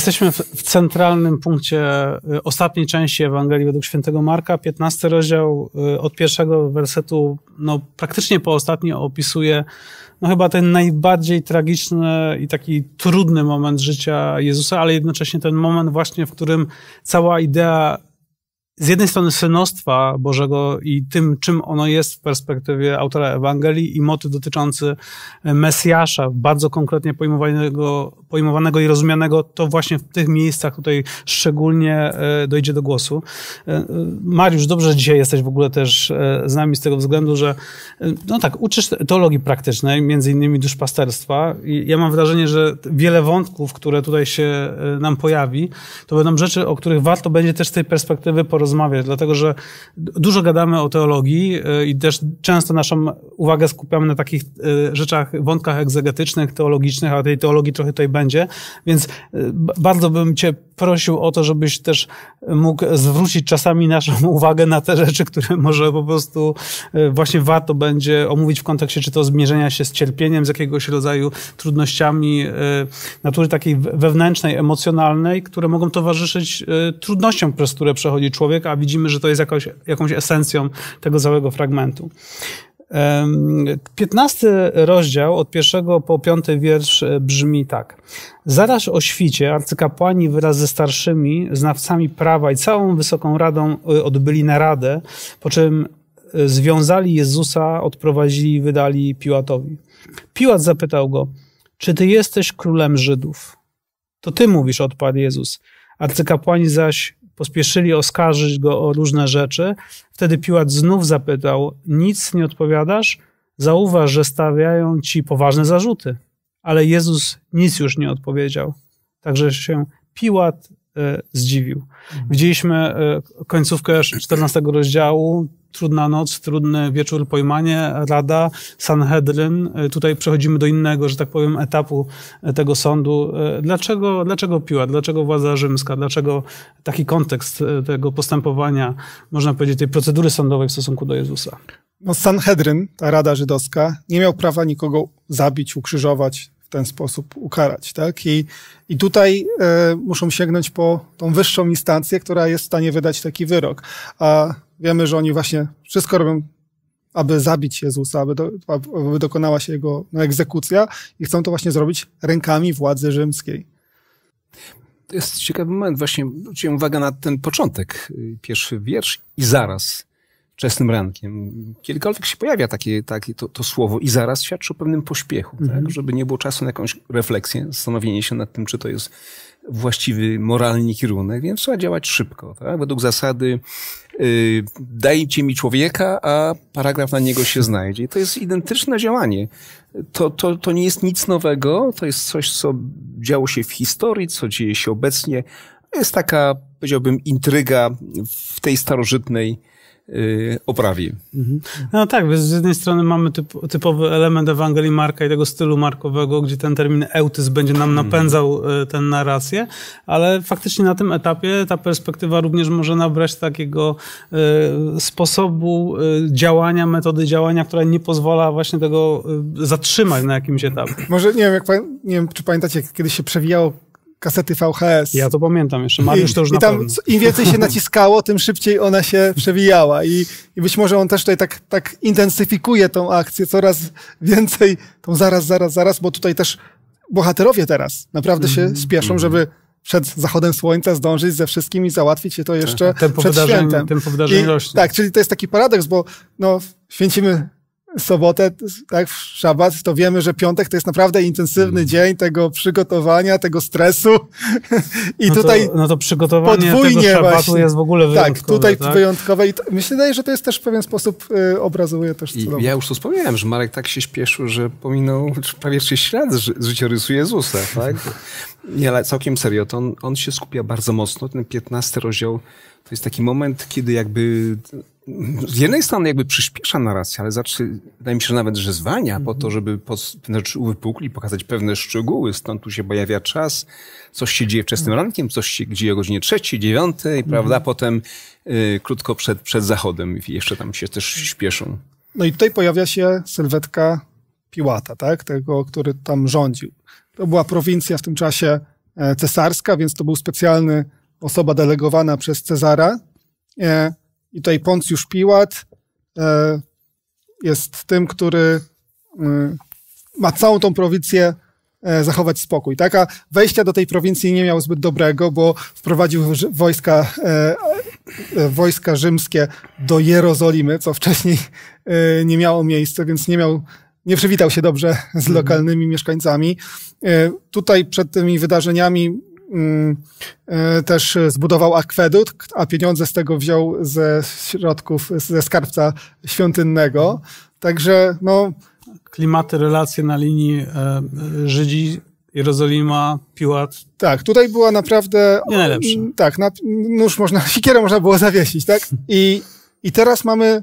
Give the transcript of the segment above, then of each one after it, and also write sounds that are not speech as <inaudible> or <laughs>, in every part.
Jesteśmy w, w, centralnym punkcie y, ostatniej części Ewangelii według świętego Marka. 15 rozdział y, od pierwszego wersetu, no praktycznie po ostatni opisuje no chyba ten najbardziej tragiczny i taki trudny moment życia Jezusa, ale jednocześnie ten moment właśnie, w którym cała idea z jednej strony synostwa Bożego i tym, czym ono jest w perspektywie autora Ewangelii i motyw dotyczący e, Mesjasza, bardzo konkretnie pojmowanego, pojmowanego i rozumianego, to właśnie w tych miejscach tutaj szczególnie e, dojdzie do głosu. E, Mariusz, dobrze, że dzisiaj jesteś w ogóle też z nami z tego względu, że no tak, uczysz teologii praktycznej, między innymi duszpasterstwa i ja mam wrażenie, że wiele wątków, które tutaj się nam pojawi, to będą rzeczy, o których warto będzie też z tej perspektywy porozmawiać dlatego że dużo gadamy o teologii y, i też często naszą uwagę skupiamy na takich y, rzeczach, wątkach egzegetycznych, teologicznych, a tej teologii trochę tutaj będzie, więc y, bardzo bym cię prosił o to, żebyś też mógł zwrócić czasami naszą <laughs> uwagę na te rzeczy, które może po prostu właśnie warto będzie omówić w kontekście czy to zmierzenia się z cierpieniem, z jakiegoś rodzaju trudnościami natury takiej wewnętrznej, emocjonalnej, które mogą towarzyszyć trudnościom, przez które przechodzi człowiek, a widzimy, że to jest jakoś, jakąś esencją tego całego fragmentu. 15 rozdział od pierwszego po piąty wiersz e, brzmi tak. Zaraz o świcie arcykapłani wraz ze starszymi, znawcami prawa i całą Wysoką Radą e, odbyli naradę, po czym e, związali Jezusa, odprowadzili i wydali Piłatowi. Piłat zapytał go, czy ty jesteś królem Żydów? To ty mówisz, odparł Jezus. Arcykapłani zaś pospieszyli oskarżyć go o różne rzeczy. Wtedy Piłat znów zapytał: Nic nie odpowiadasz? Zauważ, że stawiają ci poważne zarzuty. Ale Jezus nic już nie odpowiedział. Także się Piłat e, zdziwił. Mhm. Widzieliśmy e, końcówkę 14 rozdziału, Trudna noc, trudny wieczór, pojmanie, rada, Sanhedryn. Y, tutaj przechodzimy do innego, że tak powiem, etapu y, tego sądu. Y, dlaczego, dlaczego Piła, dlaczego władza rzymska, dlaczego taki kontekst tego postępowania, można powiedzieć, tej procedury sądowej w stosunku do Jezusa? No Sanhedryn, ta rada żydowska, nie miał prawa nikogo zabić, ukrzyżować, w ten sposób ukarać. Tak? I, i tutaj y, muszą sięgnąć po tą wyższą instancję, która jest w stanie wydać taki wyrok. A Wiemy, że oni właśnie wszystko robią, aby zabić Jezusa, aby, do, aby dokonała się jego no, egzekucja i chcą to właśnie zrobić rękami władzy rzymskiej. To jest ciekawy moment, właśnie zwróciłem uwagę na ten początek, pierwszy wiersz i zaraz, wczesnym rankiem. Kiedykolwiek się pojawia takie, takie to, to słowo i zaraz świadczy o pewnym pośpiechu, tak? Mhm. żeby nie było czasu na jakąś refleksję, zastanowienie się nad tym, czy to jest właściwy moralnie kierunek, więc trzeba działać szybko. Tak? Według zasady yy, dajcie mi człowieka, a paragraf na niego się znajdzie. I to jest identyczne działanie. To, to, to nie jest nic nowego, to jest coś, co działo się w historii, co dzieje się obecnie. Jest taka, powiedziałbym, intryga w tej starożytnej Y, oprawi. Mhm. No tak, więc z jednej strony mamy typ, typowy element Ewangelii Marka i tego stylu markowego, gdzie ten termin eutys będzie nam mhm. napędzał y, tę narrację, ale faktycznie na tym etapie ta perspektywa również może nabrać takiego y, sposobu działania, metody działania, która nie pozwala właśnie tego zatrzymać na jakimś etapie. Może nie wiem, jak, nie wiem czy pamiętacie, kiedy się przewijało kasety VHS. Ja to pamiętam jeszcze, Mariusz I, to już i tam, pewno. Im więcej się naciskało, tym szybciej ona się przewijała I, i, być może on też tutaj tak, tak intensyfikuje tą akcję, coraz więcej, tą zaraz, zaraz, zaraz, bo tutaj też bohaterowie teraz naprawdę mm -hmm. się mhm. spieszą, mhm. żeby przed zachodem słońca zdążyć ze wszystkim i załatwić się to jeszcze tak, przed świętem. Tempo wydarzeń rośnie. Tak, czyli to jest taki paradoks, bo no, święcimy sobotę, tak, w szabat, to wiemy, że piątek to jest naprawdę intensywny mhm. dzień tego przygotowania, tego stresu. <laughs> I no tutaj to, no to przygotowanie podwójnie tego szabatu właśnie. jest w ogóle tak, wyjątkowe. Tak, tutaj tak? wyjątkowe i to, myślę, że to jest też w pewien sposób y, obrazuje też I Ja już to wspomniałem, że Marek tak się śpieszył, że pominął prawie 30 lat z życiorysu Jezusa, tak? Nie, ale całkiem serio, to on, on się skupia bardzo mocno. Ten 15 rozdział to jest taki moment, kiedy jakby z jednej strony jakby przyspiesza narrację, ale zaczy, wydaje mi się, że nawet, że zwania mm -hmm. po to, mhm. żeby pewne rzeczy uwypukli, pokazać pewne szczegóły, stąd tu się pojawia czas, coś się dzieje wczesnym mm -hmm. rankiem, coś się dzieje o godzinie trzeciej, dziewiątej, mm -hmm. prawda, potem y, krótko przed, przed zachodem jeszcze tam się też śpieszą. No i tutaj pojawia się sylwetka Piłata, tak, tego, który tam rządził. To była prowincja w tym czasie e, cesarska, więc to był specjalny osoba delegowana przez Cezara. E, I tutaj Poncjusz Piłat e, jest tym, który ma całą tą prowincję zachować spokój. Tak? A wejścia do tej prowincji nie miał zbyt dobrego, bo wprowadził wojska, wojska rzymskie do Jerozolimy, co wcześniej nie miało miejsca, więc nie miał nie przywitał się dobrze z mhm. lokalnymi mieszkańcami. E, tutaj przed tymi wydarzeniami mm, e, też zbudował akwedukt, a pieniądze z tego wziął ze środków, ze skarbca świątynnego. Także no... Klimaty, relacje na linii e, Żydzi, Jerozolima, Piłat. Tak, tutaj była naprawdę... Nie najlepsza. Tak, na, nóż można, sikierę można było zawiesić, tak? I, i teraz mamy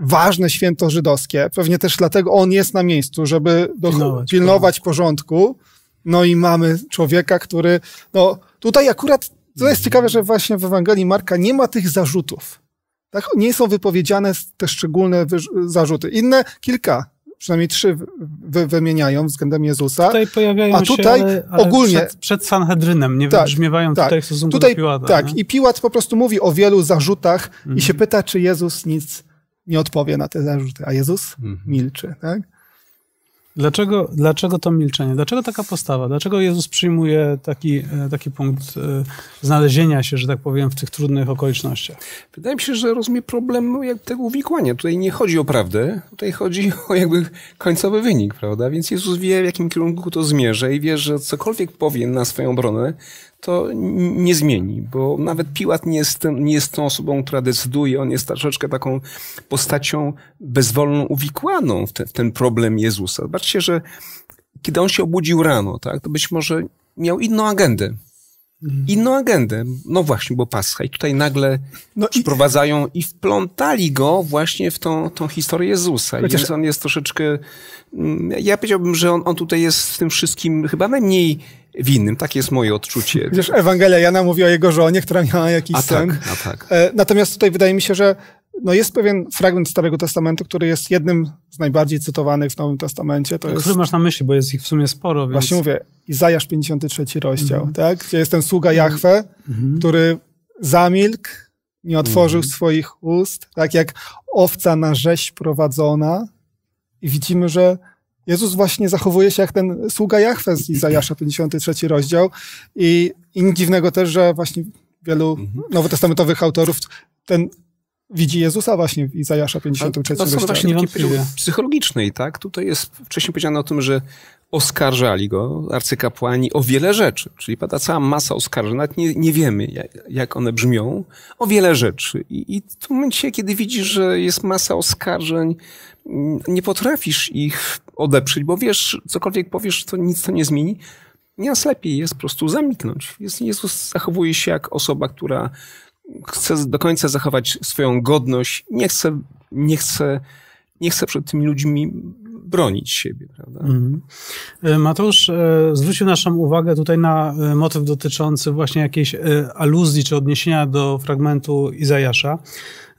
ważne święto żydowskie. Pewnie też dlatego on jest na miejscu, żeby pilnować, pilnować porządku. No i mamy człowieka, który. No tutaj akurat to jest ciekawe, że właśnie w Ewangelii Marka nie ma tych zarzutów. Tak? Nie są wypowiedziane te szczególne zarzuty. Inne kilka, przynajmniej trzy wy, wymieniają względem Jezusa. Tutaj pojawiają a tutaj się, ale, ale ogólnie przed, przed Sanhedrynem, nie tak, wybrzmiewają tak, tutaj w stosunku tutaj, do Piłata. Tak, nie? i Piłat po prostu mówi o wielu zarzutach mhm. i się mhm. pyta, czy Jezus nic nie odpowie na te zarzuty, a Jezus mhm. milczy. Tak? Dlaczego, dlaczego to milczenie? Dlaczego taka postawa? Dlaczego Jezus przyjmuje taki, e, taki punkt e, znalezienia się, że tak powiem, w tych trudnych okolicznościach? Wydaje mi się, że rozumie problem no, jak tego uwikłania. Tutaj nie chodzi o prawdę, tutaj chodzi <laughs> o jakby końcowy wynik, prawda? Więc Jezus wie, w jakim kierunku to zmierza i wie, że cokolwiek powie na swoją obronę, to nie zmieni, bo nawet Piłat nie jest, nie jest tą osobą, która decyduje, on jest troszeczkę taką postacią bezwolną, uwikłaną w, te, w ten problem Jezusa. Zobaczcie, że kiedy on się obudził rano, tak, to być może miał inną agendę. Mhm. inną agendę. No właśnie, bo Pascha. I tutaj nagle no i... wprowadzają i wplątali go właśnie w tą, tą historię Jezusa. Chociaż... Więc on jest troszeczkę... Mm, ja powiedziałbym, że on, on tutaj jest w tym wszystkim chyba najmniej winnym. Takie jest moje odczucie. Wiesz, Ewangelia Jana mówi o jego żonie, która miała jakiś a sen. Tak, a tak. E, natomiast tutaj wydaje mi się, że no jest pewien fragment Starego Testamentu, który jest jednym z najbardziej cytowanych w Nowym Testamencie. To jest... Który masz na myśli, bo jest ich w sumie sporo. Więc... Właśnie mówię, Izajasz 53 rozdział, mm -hmm. tak? gdzie jest ten sługa mhm. Jahwe, mm -hmm. który zamilkł, nie otworzył mm -hmm. swoich ust, tak jak owca na rzeź prowadzona. I widzimy, że Jezus właśnie zachowuje się jak ten sługa Jahwe z Izajasza 53 rozdział. I, i nic dziwnego też, że właśnie wielu mhm. nowotestamentowych autorów ten widzi Jezusa właśnie w Izajasza 53. To są właśnie takie psychologiczne tak? Tutaj jest wcześniej powiedziane o tym, że oskarżali go arcykapłani o wiele rzeczy, czyli pada cała masa oskarżeń, nawet nie, nie wiemy jak, one brzmią, o wiele rzeczy. I, I w momencie, kiedy widzisz, że jest masa oskarżeń, mm, nie potrafisz ich odeprzeć, bo wiesz, cokolwiek powiesz, to nic to nie zmieni. Nieraz lepiej jest po prostu zamknąć. Jezus zachowuje się jak osoba, która chcę do końca zachować swoją godność, nie chcę, nie chcę, nie chcę przed tymi ludźmi bronić siebie, prawda? Mm. Mateusz e, zwrócił naszą uwagę tutaj na e, motyw dotyczący właśnie jakiejś aluzji czy odniesienia do fragmentu Izajasza.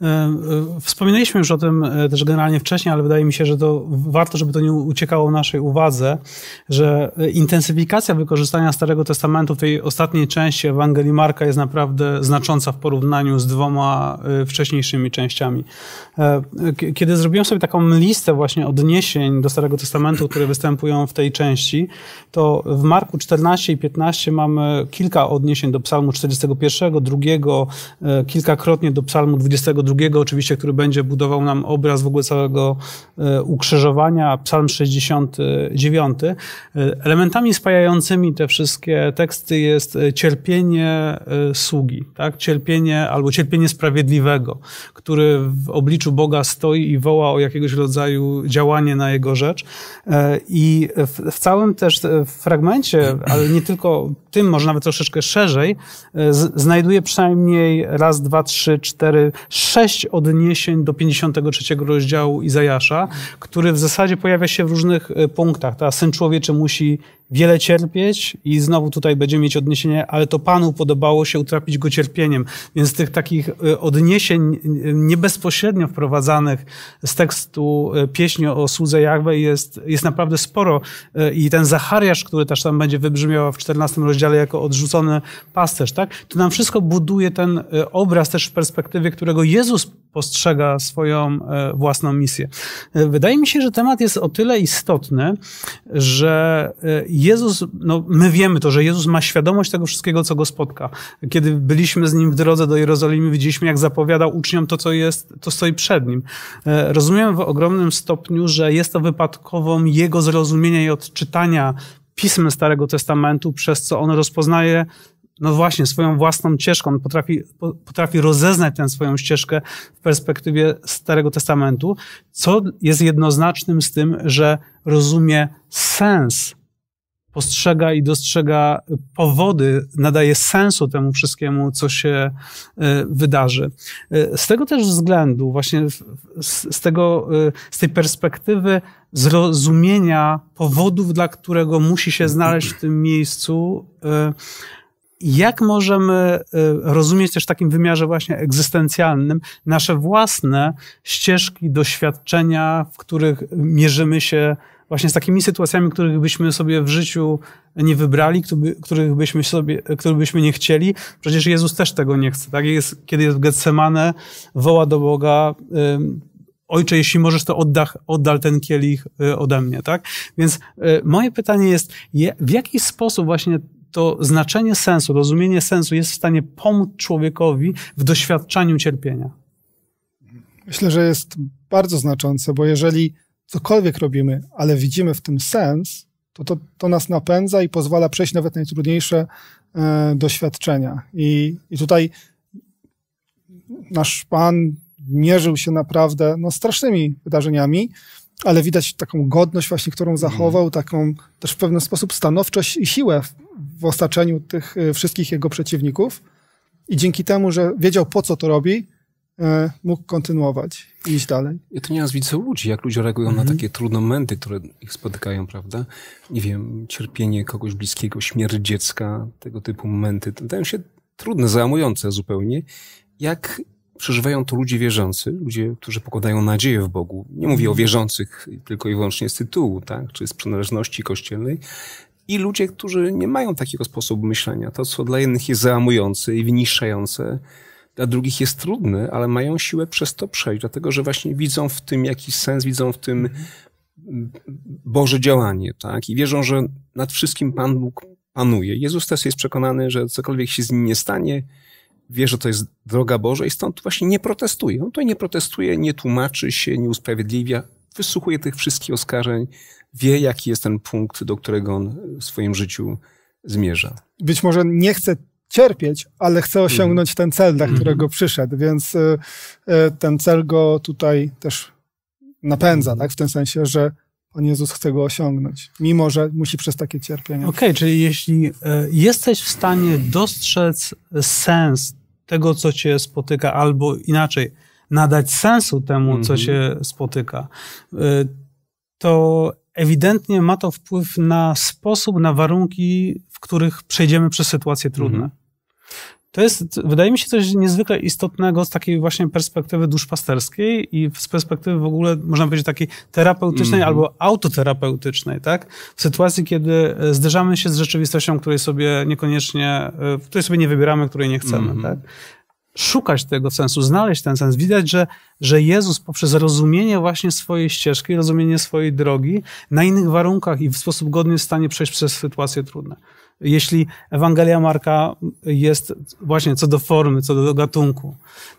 E, e, wspominaliśmy już o tym e, też generalnie wcześniej, ale wydaje mi się, że to warto, żeby to nie uciekało naszej uwadze, że intensyfikacja wykorzystania Starego Testamentu w tej ostatniej części Ewangelii Marka jest naprawdę znacząca w porównaniu z dwoma wcześniejszymi częściami. Kiedy zrobiłem sobie taką listę właśnie odniesień do Starego Testamentu, które występują w tej części, to w Marku 14 i 15 mamy kilka odniesień do Psalmu 41, drugiego, kilkakrotnie do Psalmu 22, drugiego oczywiście, który będzie budował nam obraz w ogóle całego e, ukrzyżowania, psalm 69. E, elementami spajającymi te wszystkie teksty jest e, cierpienie sługi, tak? cierpienie albo cierpienie sprawiedliwego, który w obliczu Boga stoi i woła o jakiegoś rodzaju działanie na jego rzecz. I w, w całym też fragmencie, ale nie tylko tym, może nawet troszeczkę szerzej, znajduje przynajmniej raz, dwa, trzy, cztery, sześć sześć odniesień do 53 rozdziału Izajasza, który w zasadzie pojawia się w różnych e, punktach. Ta syn człowieczy musi wiele cierpieć i znowu tutaj będziemy mieć odniesienie, ale to Panu podobało się utrapić go cierpieniem. Więc tych takich y, odniesień y, niebezpośrednio wprowadzanych z tekstu y, pieśni o słudze Jahwe jest, jest naprawdę sporo. I ten Zachariasz, który też tam będzie wybrzmiał w 14 rozdziale jako odrzucony pasterz, tak? To nam wszystko buduje ten obraz też w perspektywie, którego Jezus postrzega swoją e, własną misję. E, wydaje mi się, że temat jest o tyle istotny, że e, Jezus, no my wiemy to, że Jezus ma świadomość tego wszystkiego, co go spotka. Kiedy byliśmy z nim w drodze do Jerozolimy, widzieliśmy, jak zapowiadał uczniom to, co jest, to stoi przed nim. Rozumiem w ogromnym stopniu, że jest to wypadkową jego zrozumienia i odczytania pism Starego Testamentu, przez co on rozpoznaje no właśnie, swoją własną ścieżką, potrafi, potrafi rozeznać tę swoją ścieżkę w perspektywie Starego Testamentu, co jest jednoznacznym z tym, że rozumie sens, postrzega i dostrzega powody, nadaje sensu temu wszystkiemu, co się e, wydarzy. E, z tego też względu, właśnie z, tego, e, z tej perspektywy zrozumienia powodów, dla którego musi się znaleźć w tym miejscu, jak możemy y, rozumieć też w takim wymiarze właśnie egzystencjalnym nasze własne ścieżki doświadczenia, w których mierzymy się właśnie z takimi sytuacjami, których byśmy sobie w życiu nie wybrali, których byśmy sobie, których byśmy nie chcieli. Przecież Jezus też tego nie chce. Tak jest, kiedy jest w Getsemane, woła do Boga, Ojcze, jeśli możesz, to oddach, oddal ten kielich y, ode mnie, tak? Więc y, moje pytanie jest, w jaki sposób właśnie to znaczenie sensu, rozumienie sensu jest w stanie pomóc człowiekowi w doświadczaniu cierpienia. Myślę, że jest bardzo znaczące, bo jeżeli cokolwiek robimy, ale widzimy w tym sens, to, to, to nas napędza i pozwala przejść nawet najtrudniejsze e, doświadczenia. I, I tutaj nasz Pan mierzył się naprawdę no, strasznymi wydarzeniami, ale widać taką godność właśnie, którą mhm. zachował, mhm. taką też w pewien sposób stanowczość i siłę w, w tych y, wszystkich jego przeciwników. I dzięki temu, że wiedział po co to robi, e, mógł kontynuować i iść dalej. Ja to nieraz widzę ludzi, jak ludzie reagują mhm. na takie trudne momenty, które ich spotykają, prawda? Nie wiem, cierpienie kogoś bliskiego, śmierć dziecka, tego typu momenty. Wydają się trudne, załamujące zupełnie. Jak przeżywają to ludzie wierzący, ludzie, którzy pokładają nadzieję w Bogu. Nie mówię o mhm. wierzących tylko i wyłącznie z tytułu, tak, czy z przynależności kościelnej. I ludzie, którzy nie mają takiego sposobu myślenia. To, co dla jednych jest załamujące i wyniszczające, dla drugich jest trudne, ale mają siłę przez to przejść, dlatego że właśnie widzą w tym jakiś sens, widzą w tym mhm. Boże działanie, tak? I wierzą, że nad wszystkim Pan Bóg panuje. Jezus też jest przekonany, że cokolwiek się z nim nie stanie, wie, że to jest droga Boże i stąd właśnie nie protestuje. On tutaj nie protestuje, nie tłumaczy się, nie usprawiedliwia, wysłuchuje tych wszystkich oskarżeń, wie, jaki jest ten punkt, do którego on w swoim życiu zmierza. Być może nie chce cierpieć, ale chce mhm. osiągnąć mm. ten cel, dla mhm. którego mm. przyszedł, więc y, y, ten cel go tutaj też napędza, mhm. tak? W tym sensie, że Pan Jezus chce go osiągnąć, mimo że musi przez takie cierpienie. Okej, okay, czyli jeśli y, jesteś w stanie dostrzec sens tego, co cię spotyka, albo inaczej, nadać sensu temu, co mhm. cię spotyka, y, to ewidentnie ma to wpływ na sposób, na warunki, w których przejdziemy przez sytuacje trudne. Mhm. To jest, wydaje mi się, coś niezwykle istotnego z takiej właśnie perspektywy duszpasterskiej i z perspektywy w ogóle, można powiedzieć, takiej terapeutycznej mm. albo autoterapeutycznej, tak? W sytuacji, kiedy e, zderzamy się z rzeczywistością, której sobie niekoniecznie, e, której sobie nie wybieramy, której nie chcemy, mm. tak? szukać tego sensu, znaleźć ten sens. Widać, że, że Jezus poprzez rozumienie właśnie swojej ścieżki, rozumienie swojej drogi na innych warunkach i w sposób godny jest w stanie przejść przez sytuacje trudne. Jeśli Ewangelia Marka jest właśnie co do formy, co do gatunku,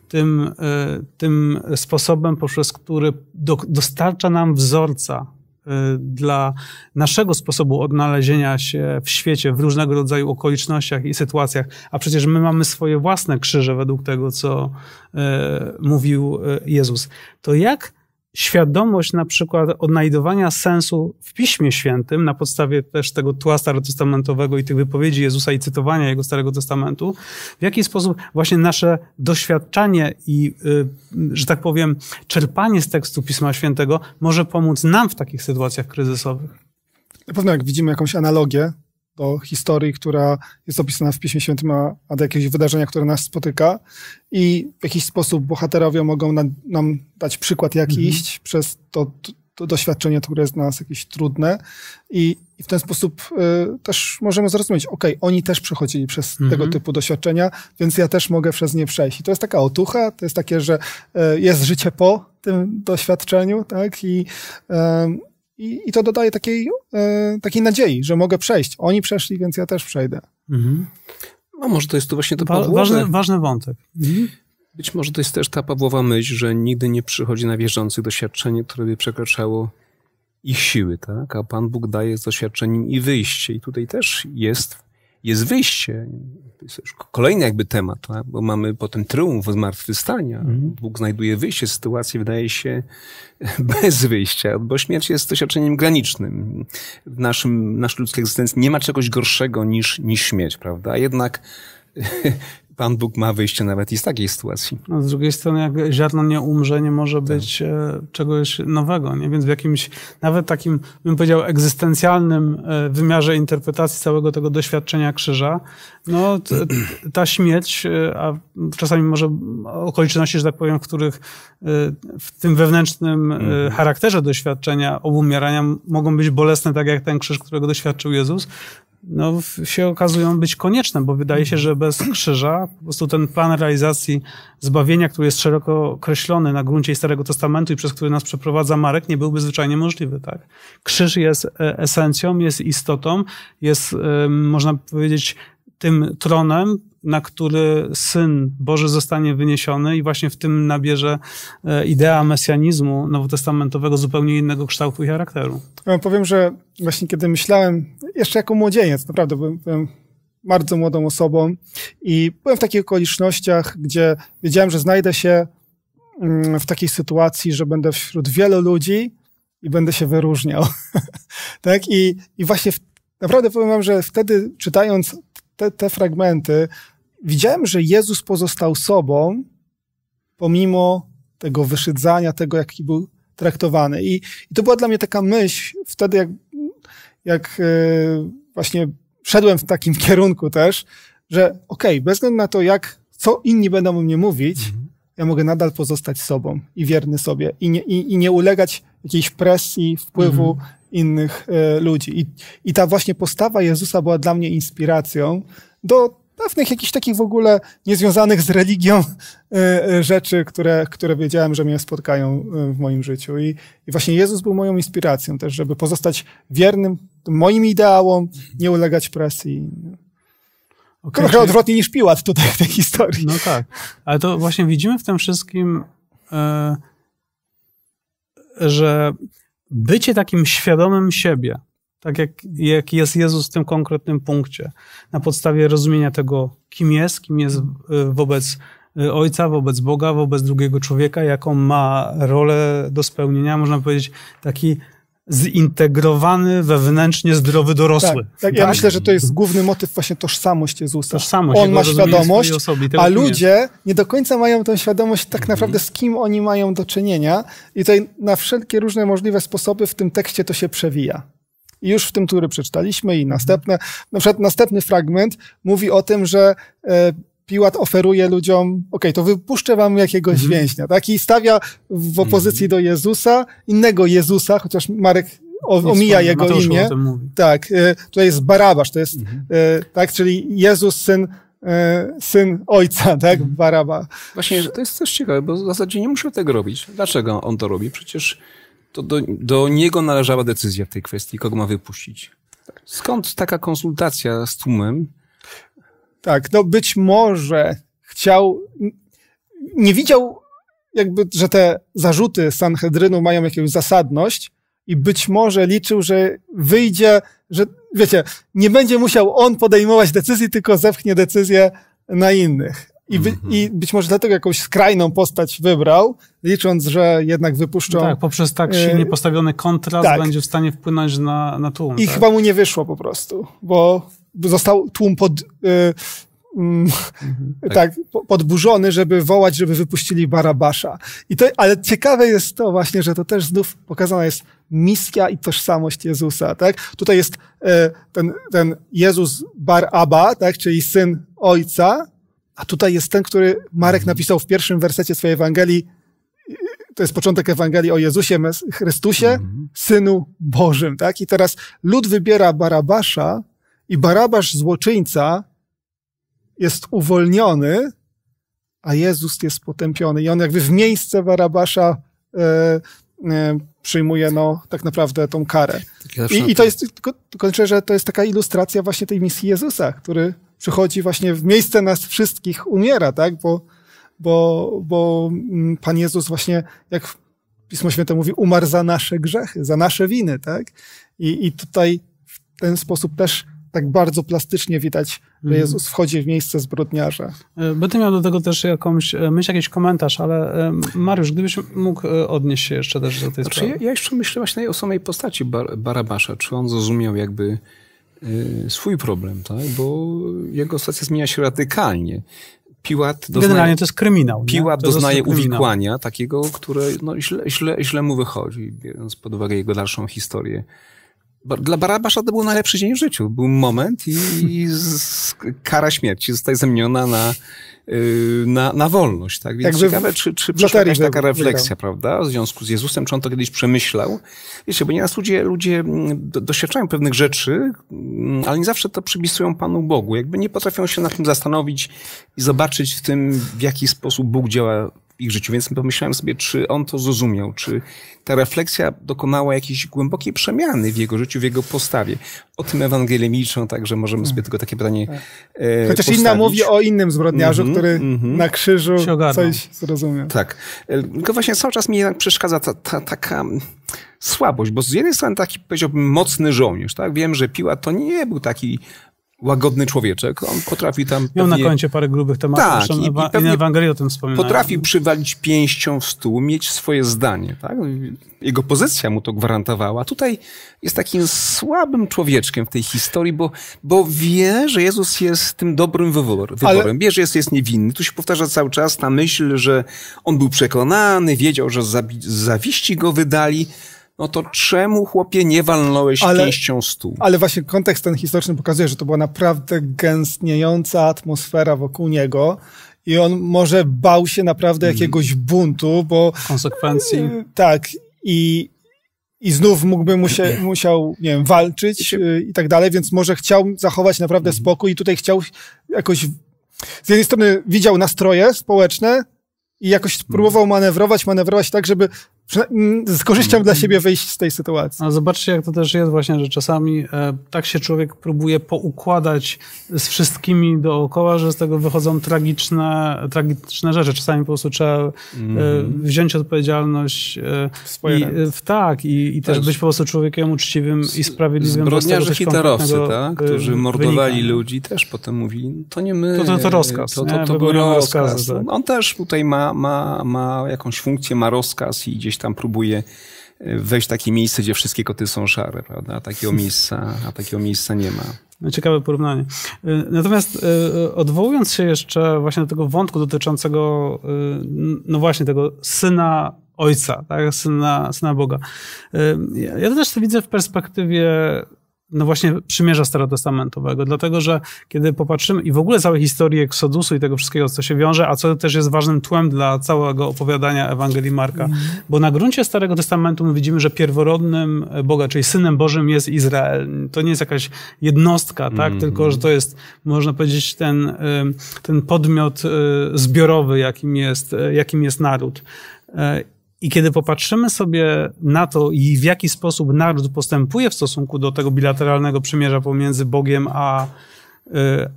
tym, e, tym sposobem, poprzez który do, dostarcza nam wzorca e, dla naszego sposobu odnalezienia się w świecie, w różnego rodzaju okolicznościach i sytuacjach, a przecież my mamy swoje własne krzyże według tego, co e, mówił Jezus, to jak świadomość na przykład odnajdowania sensu w Piśmie Świętym na podstawie też tego tła starotestamentowego i tych wypowiedzi Jezusa i cytowania Jego Starego Testamentu, w jaki sposób właśnie nasze doświadczanie i, y, że tak powiem, czerpanie z tekstu Pisma Świętego może pomóc nam w takich sytuacjach kryzysowych. Na pewno jak widzimy jakąś analogię do historii, która jest opisana w Piśmie Świętym, a, a do jakiegoś wydarzenia, które nas spotyka. I w jakiś sposób bohaterowie mogą na, nam dać przykład, jak mhm. iść przez to, to, doświadczenie, które jest dla nas jakieś trudne. I, i w ten sposób y, też możemy zrozumieć, ok, oni też przechodzili przez mhm. tego typu doświadczenia, więc ja też mogę przez nie przejść. I to jest taka otucha, to jest takie, że y, jest życie po tym doświadczeniu, tak? I y, i, i to dodaje takiej, e, takiej nadziei, że mogę przejść. Oni przeszli, więc ja też przejdę. Mhm. No może to jest tu właśnie to Wa ważny, ważny wątek. Mhm. Być może to jest też ta Pawłowa myśl, że nigdy nie przychodzi na wierzących doświadczenie, które by przekraczało ich siły, tak? A Pan Bóg daje z doświadczeniem i wyjście. I tutaj też jest jest wyjście. Jest już kolejny jakby temat, tak? bo mamy potem tryumf zmartwychwstania. Mhm. Bóg znajduje wyjście z sytuacji, wydaje się, <laughs> bez wyjścia, bo śmierć jest doświadczeniem granicznym. W naszym, naszej ludzkiej egzystencji nie ma czegoś gorszego niż, niż śmierć, prawda? A jednak Pan Bóg ma wyjście nawet i z takiej sytuacji. No, z drugiej strony, jak ziarno nie umrze, nie może tak. być e, czegoś nowego, nie? Więc w jakimś, nawet takim, bym powiedział, egzystencjalnym e, wymiarze interpretacji całego tego doświadczenia krzyża, no <clears throat> ta śmierć, e, a czasami może okoliczności, że tak powiem, w których w tym wewnętrznym mhm. charakterze doświadczenia obumierania mogą być bolesne, tak jak ten krzyż, którego doświadczył Jezus, no, się okazują być konieczne, bo wydaje się, że bez krzyża po prostu ten plan realizacji zbawienia, który jest szeroko określony na gruncie Starego Testamentu i przez który nas przeprowadza Marek, nie byłby zwyczajnie możliwy. Tak? Krzyż jest e, esencją, jest istotą, jest, można powiedzieć, tym tronem, na który Syn Boży zostanie wyniesiony i właśnie w tym nabierze e, idea mesjanizmu nowotestamentowego zupełnie innego kształtu i charakteru. Ja powiem, że właśnie kiedy myślałem, jeszcze jako młodzieniec, naprawdę byłem, byłem bardzo młodą osobą i byłem w takich okolicznościach, gdzie wiedziałem, że znajdę się mm, w takiej sytuacji, że będę wśród wielu ludzi i będę się wyróżniał. <laughs> tak? I, i właśnie w, naprawdę powiem wam, że wtedy czytając te, te fragmenty, widziałem, że Jezus pozostał sobą, pomimo tego wyszydzania, tego, jaki był traktowany. I, I, to była dla mnie taka myśl wtedy, jak, jak yy, właśnie szedłem w takim <laughs> kierunku też, że okej, okay, bez względu na to, jak, co inni będą o mnie mówić, mhm. ja mogę nadal pozostać sobą i wierny sobie i nie, i, i nie ulegać jakiejś presji, wpływu mhm. innych y, ludzi. I, I ta właśnie postawa Jezusa była dla mnie inspiracją do pewnych jakichś takich w ogóle niezwiązanych z religią e, e, rzeczy, które, które wiedziałem, że mnie spotkają e, w moim życiu. I, I właśnie Jezus był moją inspiracją też, żeby pozostać wiernym moim ideałom, nie ulegać presji. Okay, Trochę odwrotnie niż Piłat tutaj w tej historii. No tak, ale to właśnie widzimy w tym wszystkim, że bycie takim świadomym siebie, tak jak, jak jest Jezus w tym konkretnym punkcie, na podstawie rozumienia tego, kim jest, kim jest y, wobec y, Ojca, wobec Boga, wobec drugiego człowieka, jaką ma rolę do spełnienia, można powiedzieć, taki zintegrowany, wewnętrznie zdrowy dorosły. Tak, tak ja tak. myślę, że to jest główny motyw właśnie tożsamość Jezusa. Tożsamość, On ma świadomość, a ludzie nie do końca mają tę świadomość tak mhm. naprawdę z kim oni mają do czynienia i tutaj na wszelkie różne możliwe sposoby w tym tekście to się przewija. I już w tym, który przeczytaliśmy i mhm. następne, na przykład następny fragment mówi o tym, że e, Piłat oferuje ludziom, ok, to wypuszczę wam jakiegoś mhm. więźnia, tak? I stawia w opozycji mhm. do Jezusa innego Jezusa, chociaż Marek o, omija jego imię. Tak, e, tutaj jest Barabasz, to jest, mhm. E, tak, czyli Jezus, syn syn ojca, tak? Mhm. Baraba. Właśnie, to jest też ciekawe, bo w zasadzie nie muszę tego robić. Dlaczego on to robi? Przecież to do, do niego należała decyzja w tej kwestii, kogo ma wypuścić. Skąd taka konsultacja z tłumem? Tak, no być może chciał, nie widział jakby, że te zarzuty Sanhedrynu mają jakąś zasadność i być może liczył, że wyjdzie, że wiecie, nie będzie musiał on podejmować decyzji, tylko zepchnie decyzję na innych. I, wy, mm -hmm. I być może dlatego jakąś skrajną postać wybrał, licząc, że jednak wypuszczą. No tak, poprzez tak e, silnie postawiony kontrast tak. będzie w stanie wpłynąć na, na tłum. I tak? chyba mu nie wyszło po prostu, bo został tłum pod. E, mm, mhm. tak. tak, podburzony, żeby wołać, żeby wypuścili Barabasza. I to, ale ciekawe jest to właśnie, że to też znów pokazana jest misja i tożsamość Jezusa, tak? Tutaj jest y, ten, ten Jezus Baraba, tak? Czyli syn ojca, a tutaj jest ten, który Marek mhm. napisał w pierwszym wersecie swojej Ewangelii. To jest początek Ewangelii o Jezusie Chrystusie, mhm. Synu Bożym, tak? I teraz lud wybiera Barabasza i Barabasz złoczyńca jest uwolniony, a Jezus jest potępiony. I on jakby w miejsce Barabasza e, e, przyjmuje no, tak naprawdę tą karę. Tak I, I, to jest, tylko, kończę, że to jest taka ilustracja właśnie tej misji Jezusa, który przychodzi właśnie w miejsce nas wszystkich, umiera, tak? Bo, bo, bo mm, Pan Jezus właśnie, jak Pismo Święte mówi, umarł za nasze grzechy, za nasze winy, tak? I, i tutaj w ten sposób też tak bardzo plastycznie widać, że mhm. Jezus wchodzi w miejsce zbrodniarza. E, będę miał do tego też jakąś e, myśl, jakiś komentarz, ale e, Mariusz, gdybyś mógł odnieść się jeszcze też do tej znaczy, sprawy. Ja, ja jeszcze myślę właśnie o samej postaci Bar Barabasza. Czy on zrozumiał jakby Y, swój problem, tak? bo jego sytuacja zmienia się radykalnie. Piłat doznaje, Generalnie to jest kryminał. Piłat to doznaje uwikłania kryminał. takiego, które no, źle, źle, źle mu wychodzi, biorąc pod uwagę jego dalszą historię. Dla Barabasza to był najlepszy dzień w życiu. Był moment i, i z, kara śmierci zostaje zamieniona na Y, na, na wolność. Tak? Więc Jakby ciekawe, czy, czy przyszła jakaś taka refleksja, prawda, w związku z Jezusem, czy on to kiedyś przemyślał. Wiecie, bo nieraz ludzie, ludzie mm, doświadczają pewnych rzeczy, mm, ale nie zawsze to przypisują Panu Bogu. Jakby nie potrafią się nad tym zastanowić i zobaczyć w tym, w jaki sposób Bóg działa ich życiu, więc pomyślałem sobie, czy on to zrozumiał, czy ta refleksja dokonała jakiejś głębokiej przemiany w jego życiu, w jego postawie. O tym Ewangelię Milczą, także możemy sobie tylko takie pytanie tak. e, Chociaż postawić. inna mówi o innym zbrodniarzu, mm -hmm, który mm -hmm. na krzyżu coś zrozumiał. Tak. E, tylko właśnie cały czas mi jednak przeszkadza ta, ta taka słabość, bo z jednej strony taki, powiedziałbym, mocny żołnierz, tak? Wiem, że Piła to nie był taki łagodny człowieczek. On potrafi tam. Miał pewnie... na koncie parę grubych tematów. Tak, i, ewa- i pewnie Ewangelii o tym wspominał. Potrafi przywalić pięścią w stół, mieć swoje zdanie. Tak? Jego pozycja mu to gwarantowała. Tutaj jest takim słabym człowieczkiem w tej historii, bo, bo wie, że Jezus jest tym dobrym wybor, wyborem. Ale... Wie, że jest, jest niewinny. Tu się powtarza cały czas ta myśl, że on był przekonany, wiedział, że zawiści go wydali no to czemu chłopie nie walnąłeś ale, pięścią stół? Ale właśnie kontekst ten historyczny pokazuje, że to była naprawdę gęstniejąca atmosfera wokół niego i on może bał się naprawdę mhm. jakiegoś buntu, bo... Konsekwencji. tak. I, i znów mógłby się, <clears throat> musiał, nie wiem, walczyć y, i tak dalej, więc może chciał zachować naprawdę mhm. spokój i tutaj chciał jakoś... Z jednej strony widział nastroje społeczne, i jakoś mhm. próbował manewrować, manewrować tak, żeby z mm, korzyścią dla siebie wyjść z tej sytuacji. A zobaczcie, jak to też jest właśnie, że czasami e, tak się człowiek próbuje poukładać z wszystkimi dookoła, że z tego wychodzą tragiczne, tragiczne rzeczy. Czasami po prostu trzeba e, mhm. wziąć odpowiedzialność e, w swoje i, e, ręce. w, tak, i, i też, tak. być po prostu człowiekiem uczciwym z, i sprawiedliwym. Zbrodniarze hitlerowcy, tak? E, Którzy mordowali wynika. ludzi, też potem mówili, to nie my. To, to, to rozkaz. To, to, to, to był rozkaz. rozkaz tak. On też tutaj ma, ma, ma jakąś funkcję, ma rozkaz i gdzieś tam próbuje e, wejść w takie miejsce, gdzie wszystkie koty są szare, prawda? A takiego miejsca, a takiego miejsca nie ma. No, ciekawe porównanie. E, natomiast e, odwołując się jeszcze właśnie do tego wątku dotyczącego, no właśnie tego syna ojca, tak? syna, syna Boga. Ja to też to widzę w perspektywie no właśnie przymierza starotestamentowego, dlatego że kiedy popatrzymy i w ogóle całej historii Eksodusu i tego wszystkiego, co się wiąże, a co też jest ważnym tłem dla całego opowiadania Ewangelii Marka, mm. bo na gruncie Starego Testamentu my widzimy, że pierworodnym e, Boga, czyli Synem Bożym jest Izrael. To nie jest jakaś jednostka, tak? Mm. Tylko, że to jest, można powiedzieć, ten, ten podmiot e, zbiorowy, jakim jest, e, jakim jest naród. I kiedy popatrzymy sobie na to i w jaki sposób naród postępuje w stosunku do tego bilateralnego przymierza pomiędzy Bogiem a, y,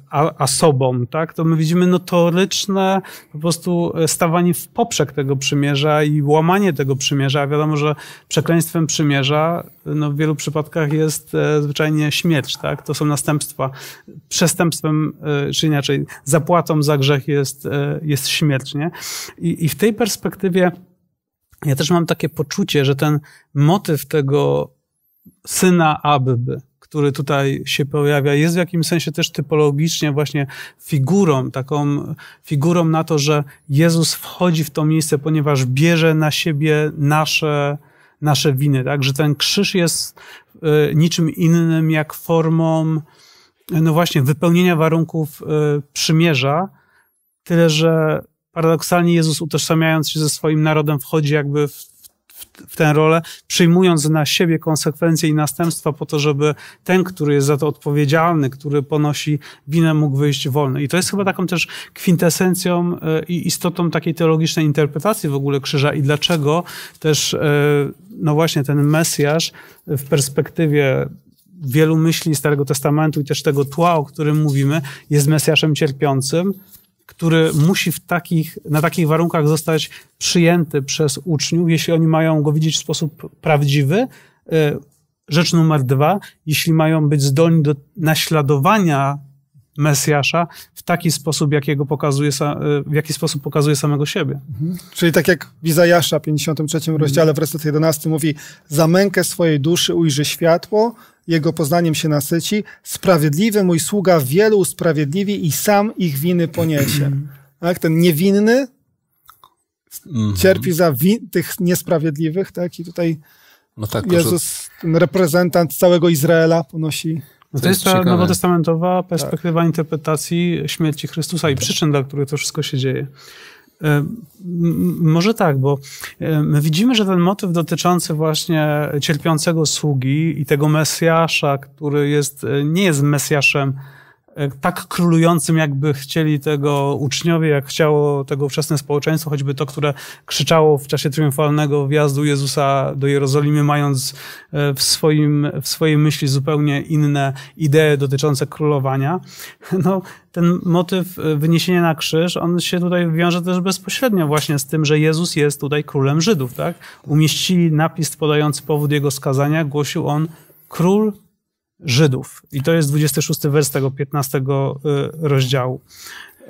a, a sobą, tak, to my widzimy notoryczne po prostu e, stawanie w poprzek tego przymierza i łamanie tego przymierza. A wiadomo, że przekleństwem przymierza no, w wielu przypadkach jest e, zwyczajnie śmierć. Tak? To są następstwa. Przestępstwem, e, czy inaczej, zapłatą za grzech jest, jest śmierć. Nie? I, I w tej perspektywie ja też mam takie poczucie, że ten motyw tego syna Abby, który tutaj się pojawia, jest w jakimś sensie też typologicznie właśnie figurą, taką figurą na to, że Jezus wchodzi w to miejsce, ponieważ bierze na siebie nasze, nasze winy, tak? Że ten krzyż jest e, niczym innym jak formą, e, no właśnie, wypełnienia warunków e, przymierza, tyle że paradoksalnie Jezus utożsamiając się ze swoim narodem wchodzi jakby w, w, w tę rolę, przyjmując na siebie konsekwencje i następstwa po to, żeby ten, który jest za to odpowiedzialny, który ponosi winę, mógł wyjść wolny. I to jest chyba taką też kwintesencją e, i istotą takiej teologicznej interpretacji w ogóle krzyża i dlaczego też e, no właśnie ten Mesjasz w perspektywie wielu myśli Starego Testamentu i też tego tła, o którym mówimy, jest Mesjaszem cierpiącym, który musi w takich, na takich warunkach zostać przyjęty przez uczniów, jeśli oni mają go widzieć w sposób prawdziwy. E, rzecz numer dwa, jeśli mają być zdolni do naśladowania Mesjasza w taki sposób, jakiego pokazuje, e, w jaki sposób pokazuje samego siebie. Mhm. Czyli tak jak Wizajasza w 53 mhm. rozdziale w werset 11 mówi za mękę swojej duszy ujrzy światło, jego poznaniem się nasyci, sprawiedliwy mój sługa wielu usprawiedliwi i sam ich winy poniesie. Mhm. Tak? Ten niewinny mhm. cierpi za tych niesprawiedliwych, tak? I tutaj no tak, Jezus, ten reprezentant całego Izraela ponosi no to, jest, ta ciekawe. nowotestamentowa tak. perspektywa tak. interpretacji śmierci Chrystusa i przyczyn, dla których to wszystko się dzieje. E, może tak, bo e, my widzimy, że ten motyw dotyczący właśnie cierpiącego sługi i tego Mesjasza, który jest, e, nie jest Mesjaszem E, tak królującym, jakby chcieli tego uczniowie, jak chciało tego ówczesne społeczeństwo, choćby to, które krzyczało w czasie triumfalnego wjazdu Jezusa do Jerozolimy, mając e, w, swoim, w swojej myśli zupełnie inne idee dotyczące królowania. <laughs> No, ten motyw e, wyniesienia na krzyż, on się tutaj wiąże też bezpośrednio właśnie z tym, że Jezus jest tutaj królem Żydów, tak? Umieścili napis podający powód jego skazania, głosił on król Żydów. I to jest 26 wers tego 15 y, rozdziału.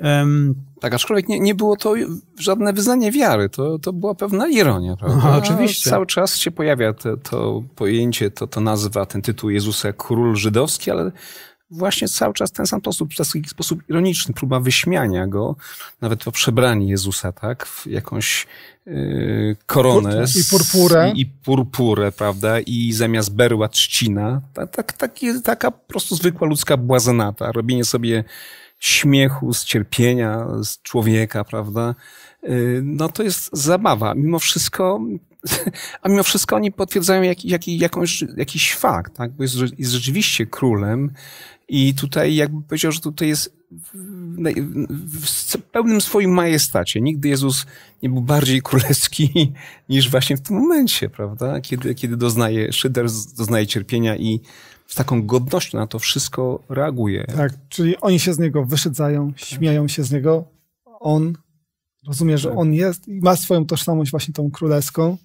Um, tak, aczkolwiek nie, nie było to żadne wyznanie wiary, to, to była pewna ironia, <laughs> prawda? No, oczywiście. Cały czas się pojawia te, to pojęcie, to, to nazwa, ten tytuł Jezusa Król Żydowski, ale właśnie cały czas ten sam sposób, w taki sposób ironiczny, próba wyśmiania go, nawet to przebranie Jezusa, tak, w jakąś yy, koronę I purpurę. I, i purpurę, prawda, i zamiast berła trzcina, tak, taka po prostu zwykła ludzka błazenata, robienie sobie śmiechu, z cierpienia, z człowieka, prawda, yy, no to jest zabawa. Mimo wszystko <laughs> a mimo wszystko oni potwierdzają jak, jak, jakąś, jakiś fakt, tak? bo jest, jest rzeczywiście królem, i tutaj jakby powiedział, że tutaj jest w pełnym swoim majestacie. Nigdy Jezus nie był bardziej królewski <laughs> niż właśnie w tym momencie, prawda? Kiedy, kiedy doznaje szyder, doznaje cierpienia i z taką godnością na to wszystko reaguje. Tak, czyli oni się z niego wyszydzają, śmieją się z niego. On rozumie, że tak. on jest i ma swoją tożsamość właśnie tą królewską.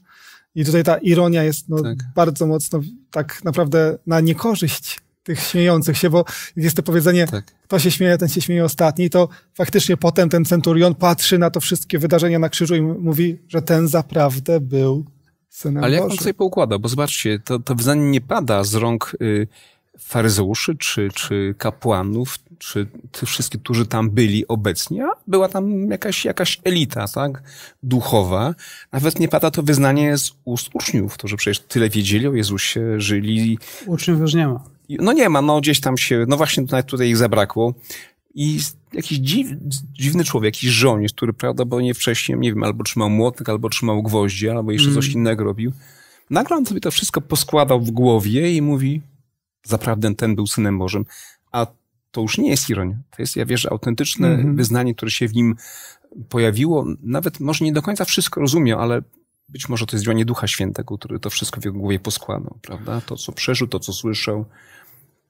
I tutaj ta ironia jest no, tak. bardzo mocno tak naprawdę na niekorzyść tych śmiejących się, bo jest to powiedzenie, tak. kto się śmieje, ten się śmieje ostatni, to faktycznie potem ten centurion patrzy na to wszystkie wydarzenia na krzyżu i mówi, że ten zaprawdę był synem Ale Bożym. jak on sobie poukłada? Bo zobaczcie, to, to wyznanie nie pada z rąk y, faryzeuszy, czy, czy kapłanów, czy tych wszystkich, którzy tam byli obecni, a była tam jakaś, jakaś elita, tak, duchowa. Nawet nie pada to wyznanie z ust uczniów, którzy przecież tyle wiedzieli o Jezusie, żyli. Uczniów już nie ma. No nie ma, no gdzieś tam się, no właśnie tutaj, tutaj ich zabrakło. I jakiś dziw, dziwny człowiek, jakiś żołnierz, który prawdopodobnie wcześniej, nie wiem, albo trzymał młotek, albo trzymał gwoździe, albo jeszcze mm. coś innego robił. Nagle on sobie to wszystko poskładał w głowie i mówi, zaprawdę ten był synem Bożym. A to już nie jest ironia. To jest, ja wierzę, autentyczne mm -hmm. wyznanie, które się w nim pojawiło. Nawet może nie do końca wszystko rozumiał, ale być może to jest działanie Ducha Świętego, który to wszystko w jego głowie poskładał, prawda? To, co przeżył, to, co słyszał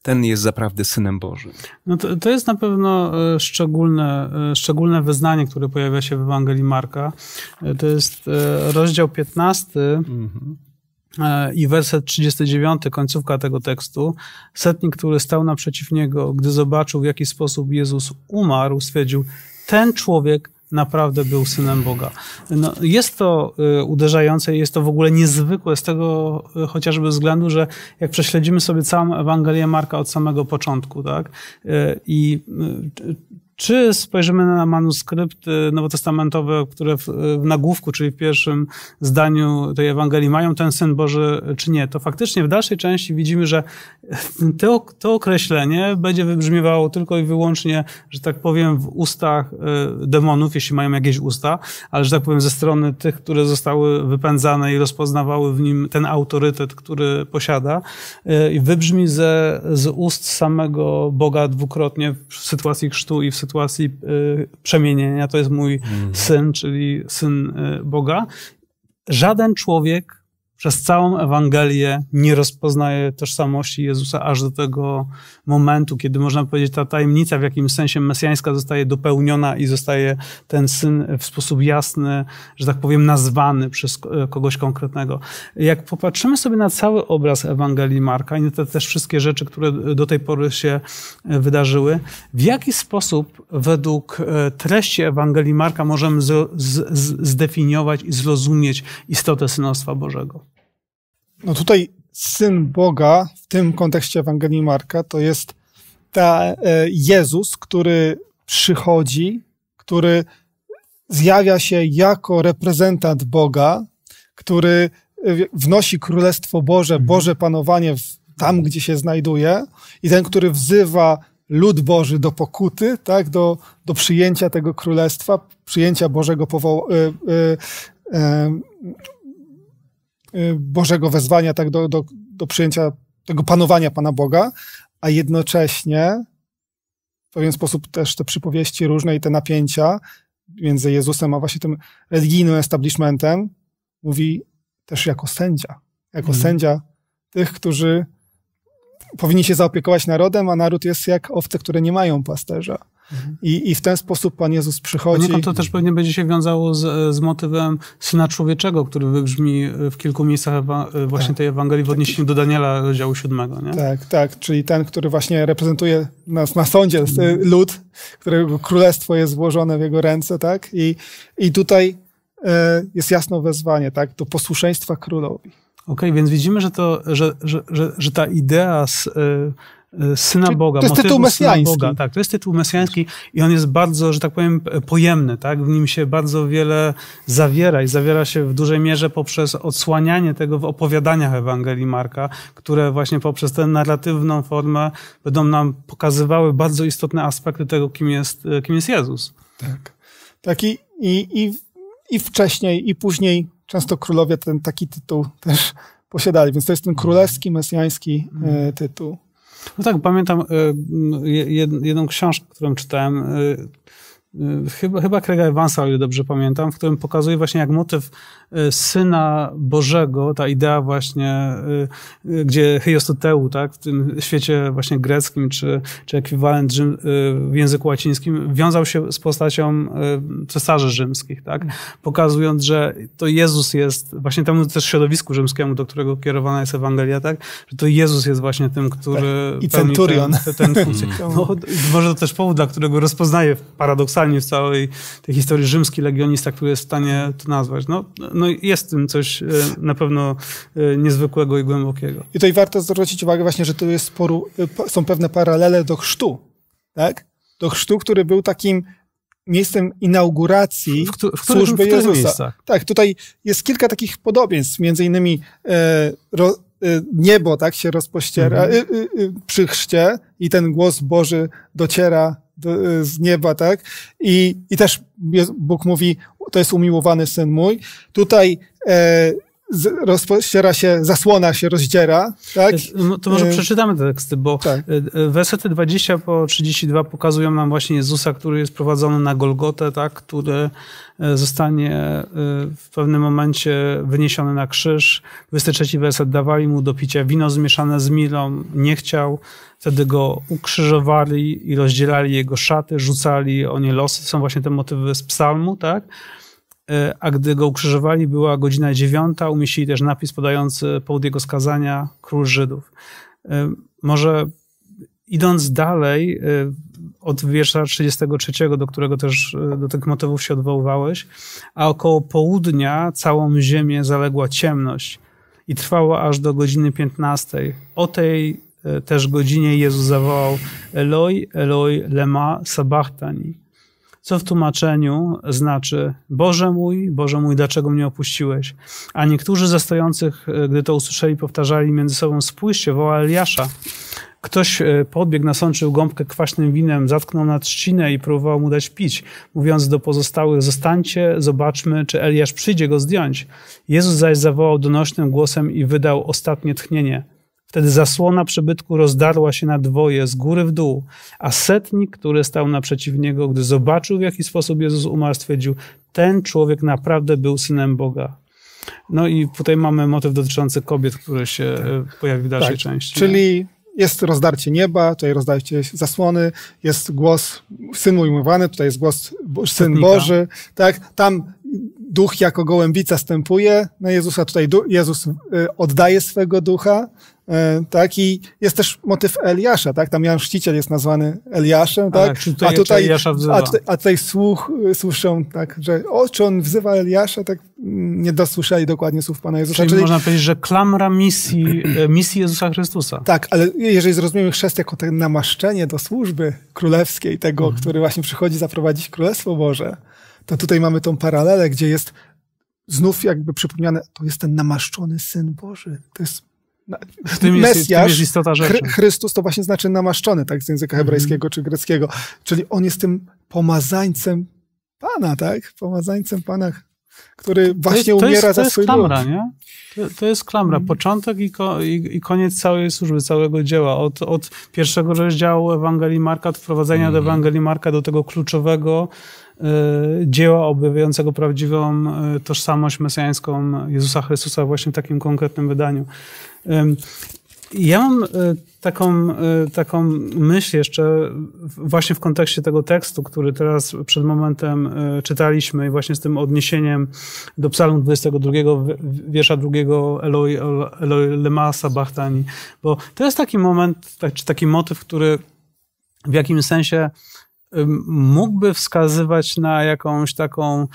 ten jest zaprawdę Synem Bożym. No to, to jest na pewno e, szczególne, e, szczególne wyznanie, które pojawia się w Ewangelii Marka. E, to jest rozdział 15. Mhm i werset 39, końcówka tego tekstu. Setnik, który stał naprzeciw niego, gdy zobaczył, w jaki sposób Jezus umarł, stwierdził: Ten człowiek naprawdę był synem Boga. No, jest to y, uderzające, jest to w ogóle niezwykłe z tego y, chociażby względu, że jak prześledzimy sobie całą Ewangelię Marka od samego początku, tak? Y, I czy spojrzymy na manuskrypty nowotestamentowe, które w, w nagłówku, czyli w pierwszym zdaniu tej Ewangelii mają ten Syn Boży, czy nie? To faktycznie w dalszej części widzimy, że to, to określenie będzie wybrzmiewało tylko i wyłącznie, że tak powiem, w ustach y, demonów, jeśli mają jakieś usta, ale że tak powiem ze strony tych, które zostały wypędzane i rozpoznawały w nim ten autorytet, który posiada. Y, I wybrzmi ze, z ust samego Boga dwukrotnie w sytuacji chrztu i w sytuacji sytuacji y, przemienienia, to jest mój mhm. syn, czyli syn y, Boga. Żaden człowiek przez całą Ewangelię nie rozpoznaje tożsamości Jezusa aż do tego momentu, kiedy można powiedzieć, ta tajemnica w jakimś sensie mesjańska zostaje dopełniona i zostaje ten syn w sposób jasny, że tak powiem, nazwany przez kogoś konkretnego. Jak popatrzymy sobie na cały obraz Ewangelii Marka i na te też wszystkie rzeczy, które do tej pory się wydarzyły, w jaki sposób według e, treści Ewangelii Marka możemy zdefiniować i zrozumieć istotę synostwa Bożego? No tutaj syn Boga w tym kontekście Ewangelii Marka to jest ta e, Jezus, który przychodzi, który zjawia się jako reprezentant Boga, który e, wnosi Królestwo Boże, mhm. Boże panowanie w, tam, gdzie się znajduje, i ten, który wzywa lud Boży do pokuty, tak, do, do przyjęcia tego królestwa, przyjęcia Bożego powołania. Y, e, y, y, Y, Bożego wezwania tak do, do, do przyjęcia tego panowania Pana Boga, a jednocześnie w pewien sposób też te przypowieści różne i te napięcia między Jezusem a właśnie tym religijnym establishmentem mówi też jako sędzia. Jako mm. sędzia tych, którzy powinni się zaopiekować narodem, a naród jest jak owce, które nie mają pasterza. Mhm. I, I w ten sposób Pan Jezus przychodzi. Poniekąd to też pewnie będzie się wiązało z, z motywem Syna Człowieczego, który wybrzmi w kilku miejscach właśnie tak. tej Ewangelii w tak. odniesieniu do Daniela rozdziału siódmego, Nie? Tak, tak, czyli ten, który właśnie reprezentuje nas na sądzie, y, lud, którego królestwo jest złożone w jego ręce, tak? I, i tutaj e, jest jasno wezwanie, tak, do posłuszeństwa królowi. Okej, okay, więc widzimy, że, to, że, że, że, że ta idea z, y, Y, Syna Boga. To jest tytuł mesjański. Boga. Tak, to jest tytuł mesjański i on jest bardzo, że tak powiem, pojemny. Tak? W nim się bardzo wiele zawiera i zawiera się w dużej mierze poprzez odsłanianie tego w opowiadaniach Ewangelii Marka, które właśnie poprzez tę narratywną formę będą nam pokazywały bardzo istotne aspekty tego, kim jest, y, kim jest Jezus. Tak. Tak i, i, i, i wcześniej, i później często królowie ten taki tytuł też posiadali, więc to jest ten królewski, mesjański mhm. y, tytuł. No tak, pamiętam y, jedną książkę, którą czytałem y, Y, chyba, chyba Craiga Evansa, o ile dobrze pamiętam, w którym pokazuje właśnie jak motyw y, Syna Bożego, ta idea właśnie, y, gdzie hyostoteu, tak, w tym świecie właśnie greckim, czy, czy ekwiwalent rzym, w języku łacińskim, wiązał się z postacią cesarzy rzymskich, tak, pokazując, że to Jezus jest, właśnie temu też środowisku rzymskiemu, do którego kierowana jest Ewangelia, tak, że to Jezus jest właśnie tym, który... I centurion. Ten, ten, ten <laughs> no, może to też powód, dla którego rozpoznaje paradoksalnie paradoksalnie w całej tej historii rzymski legionista, który jest w stanie to nazwać. No, no jest w tym coś e, na pewno e, niezwykłego i głębokiego. I tutaj warto zwrócić uwagę właśnie, że tu jest sporu, e, są pewne paralele do chrztu, tak? Do chrztu, który był takim miejscem inauguracji w, w, w którym, w Jezusa. Miejscach? Tak, tutaj jest kilka takich podobieństw, między innymi e, ro, e, niebo tak się rozpościera mhm. e, przy chrzcie i ten głos Boży dociera Y, z nieba, tak? I, i też Bóg mówi, to jest umiłowany syn mój. Tutaj e, rozpościera się, zasłona się rozdziera, tak? No, to może y, przeczytamy te teksty, bo tak. Y, y, wersety 20 po 32 pokazują nam właśnie Jezusa, który jest prowadzony na Golgotę, tak? Który zostanie w pewnym momencie wyniesiony na krzyż. 23 werset dawali mu do picia wino zmieszane z milą, nie chciał. Wtedy go ukrzyżowali i rozdzielali jego szaty, rzucali o nie losy. To są właśnie te motywy z psalmu, tak? E, a gdy go ukrzyżowali, była godzina dziewiąta, umieścili też napis podający powód jego skazania, król Żydów. E, może idąc dalej e, od wiersza 33, do którego też do tych motywów się odwoływałeś, a około południa całą ziemię zaległa ciemność i trwała aż do godziny 15. O tej też godzinie Jezus zawołał Eloi, Eloi, lema sabachthani co w tłumaczeniu znaczy Boże mój, Boże mój, dlaczego mnie opuściłeś? A niektórzy ze stojących, e, gdy to usłyszeli, powtarzali między sobą, spójrzcie, woła Eliasza. Ktoś e, podbiegł, nasączył gąbkę kwaśnym winem, zatknął na trzcinę i próbował mu dać pić, mówiąc do pozostałych, zostańcie, zobaczmy, czy Eliasz przyjdzie go zdjąć. Jezus zaś zawołał donośnym głosem i wydał ostatnie tchnienie. Wtedy zasłona przybytku rozdarła się na dwoje, z góry w dół, a setnik, który stał naprzeciw niego, gdy zobaczył, w jaki sposób Jezus umarł, stwierdził, ten człowiek naprawdę był synem Boga. No i tutaj mamy motyw dotyczący kobiet, który się tak. E, pojawi w dalszej tak. części. Czyli jest rozdarcie nieba, tutaj rozdarcie zasłony, jest głos syn ujmowany, tutaj jest głos bo, syn Setnika. Boży, tak? Tam duch jako gołębica stępuje na Jezusa, tutaj du, Jezus y, oddaje swego ducha, E, tak? I jest też motyw Eliasza, tak? Tam Jan Chrzciciel jest nazwany Eliaszem, tak? A, tutaj, a tutaj, a tutaj, a tutaj słuch, y, słyszą, tak, że o, czy on wzywa Eliasza, tak? Mm, nie dosłyszeli dokładnie słów Pana Jezusa. Czyli, czyli można powiedzieć, że klamra misji, e, misji Jezusa Chrystusa. Tak, ale jeżeli zrozumiemy chrzest jako to namaszczenie do służby królewskiej, tego, mhm. który właśnie przychodzi zaprowadzić Królestwo Boże, to tutaj mamy tą paralelę, gdzie jest znów jakby przypomniane, to jest ten namaszczony Syn Boży. To jest w tym jest, Mesjasz, tym jest istota rzeczy. Chrystus to właśnie znaczy namaszczony, tak, z języka mhm. hebrajskiego czy greckiego. Czyli on jest tym pomazańcem Pana, tak? Pomazańcem Pana, który właśnie to jest, to umiera jest, za swój lud. To jest klamra, lud. nie? To, to, jest klamra. Mhm. Początek i, ko, i, i, koniec całej służby, całego dzieła. Od, od pierwszego rozdziału Ewangelii Marka, od wprowadzenia do mhm. Ewangelii Marka do tego kluczowego Y, dzieła objawiającego prawdziwą y, tożsamość mesjańską Jezusa Chrystusa właśnie w takim konkretnym wydaniu. Ja mam y, taką, taką myśl jeszcze właśnie w kontekście tego tekstu, który teraz przed momentem czytaliśmy i właśnie z tym odniesieniem do psalmu 22, wiersza 2 Eloi, Eloi lema sabachtani, bo to jest taki moment, tak, czy taki motyw, który w jakimś sensie mógłby wskazywać na jakąś taką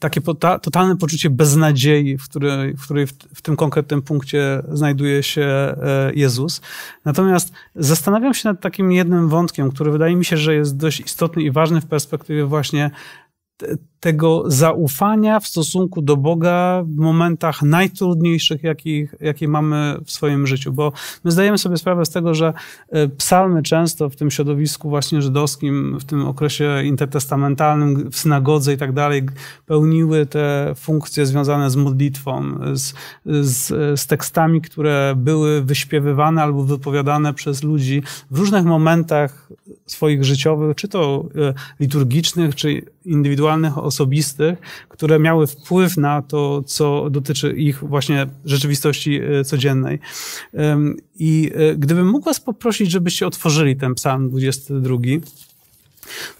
takie totalne poczucie beznadziei, w której, w, której w, w, tym konkretnym punkcie znajduje się e, Jezus. Natomiast zastanawiam się nad takim jednym wątkiem, który wydaje mi się, że jest dość istotny i ważny w perspektywie właśnie tego zaufania w stosunku do Boga w momentach najtrudniejszych, jakich, jakie mamy w swoim życiu. Bo my zdajemy sobie sprawę z tego, że e, psalmy często w tym środowisku właśnie żydowskim, w tym okresie intertestamentalnym, w synagodze i tak dalej, pełniły te funkcje związane z modlitwą, z, z, z tekstami, które były wyśpiewywane albo wypowiadane przez ludzi w różnych momentach swoich życiowych, czy to e, liturgicznych, czy indywidualnych, osobistych, które miały wpływ na to, co dotyczy ich właśnie rzeczywistości e, codziennej. I e, gdybym mógł Was poprosić, żebyście otworzyli ten psalm 22.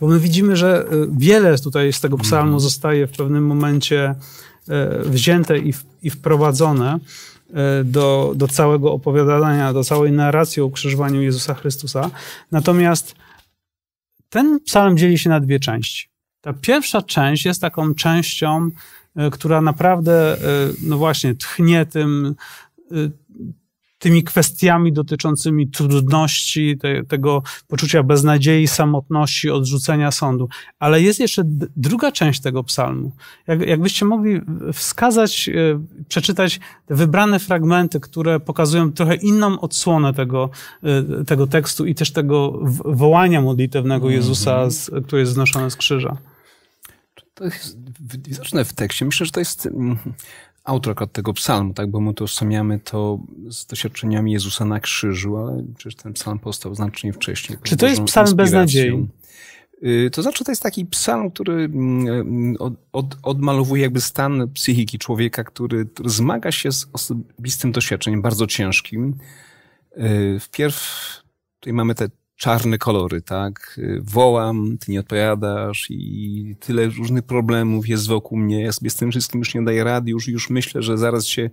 Bo my widzimy, że e, wiele tutaj z tego psalmu mhm. zostaje w pewnym momencie wzięte i, wprowadzone do, do całego opowiadania, do całej narracji o ukrzyżowaniu Jezusa Chrystusa. Natomiast ten psalm dzieli się na dwie części. Ta pierwsza część jest taką częścią, e, która naprawdę, e, no właśnie, tchnie tym, e, tymi kwestiami dotyczącymi trudności, te, tego poczucia beznadziei, samotności, odrzucenia sądu. Ale jest jeszcze druga część tego psalmu. Jak, jakbyście mogli wskazać, przeczytać te wybrane fragmenty, które pokazują trochę inną odsłonę tego, tego tekstu i też tego wołania modlitewnego mhm. Jezusa, z, który jest znoszony z krzyża. To jest widoczne w tekście. Myślę, że to jest mm, autor tego psalmu, tak, bo my to utożsamiamy to z doświadczeniami Jezusa na krzyżu, ale przecież ten psalm powstał znacznie wcześniej. Czy to jest psalm bez nadziei? Y, to znaczy, to jest taki psalm, który mm, y, od, od, odmalowuje jakby stan psychiki człowieka, który, który zmaga się z osobistym doświadczeniem bardzo ciężkim. Y, Wpierw tutaj mamy te czarne kolory, tak? Y, wołam, ty nie odpowiadasz i tyle różnych problemów jest wokół mnie. Ja sobie z tym wszystkim już nie daję rady, już, już myślę, że zaraz się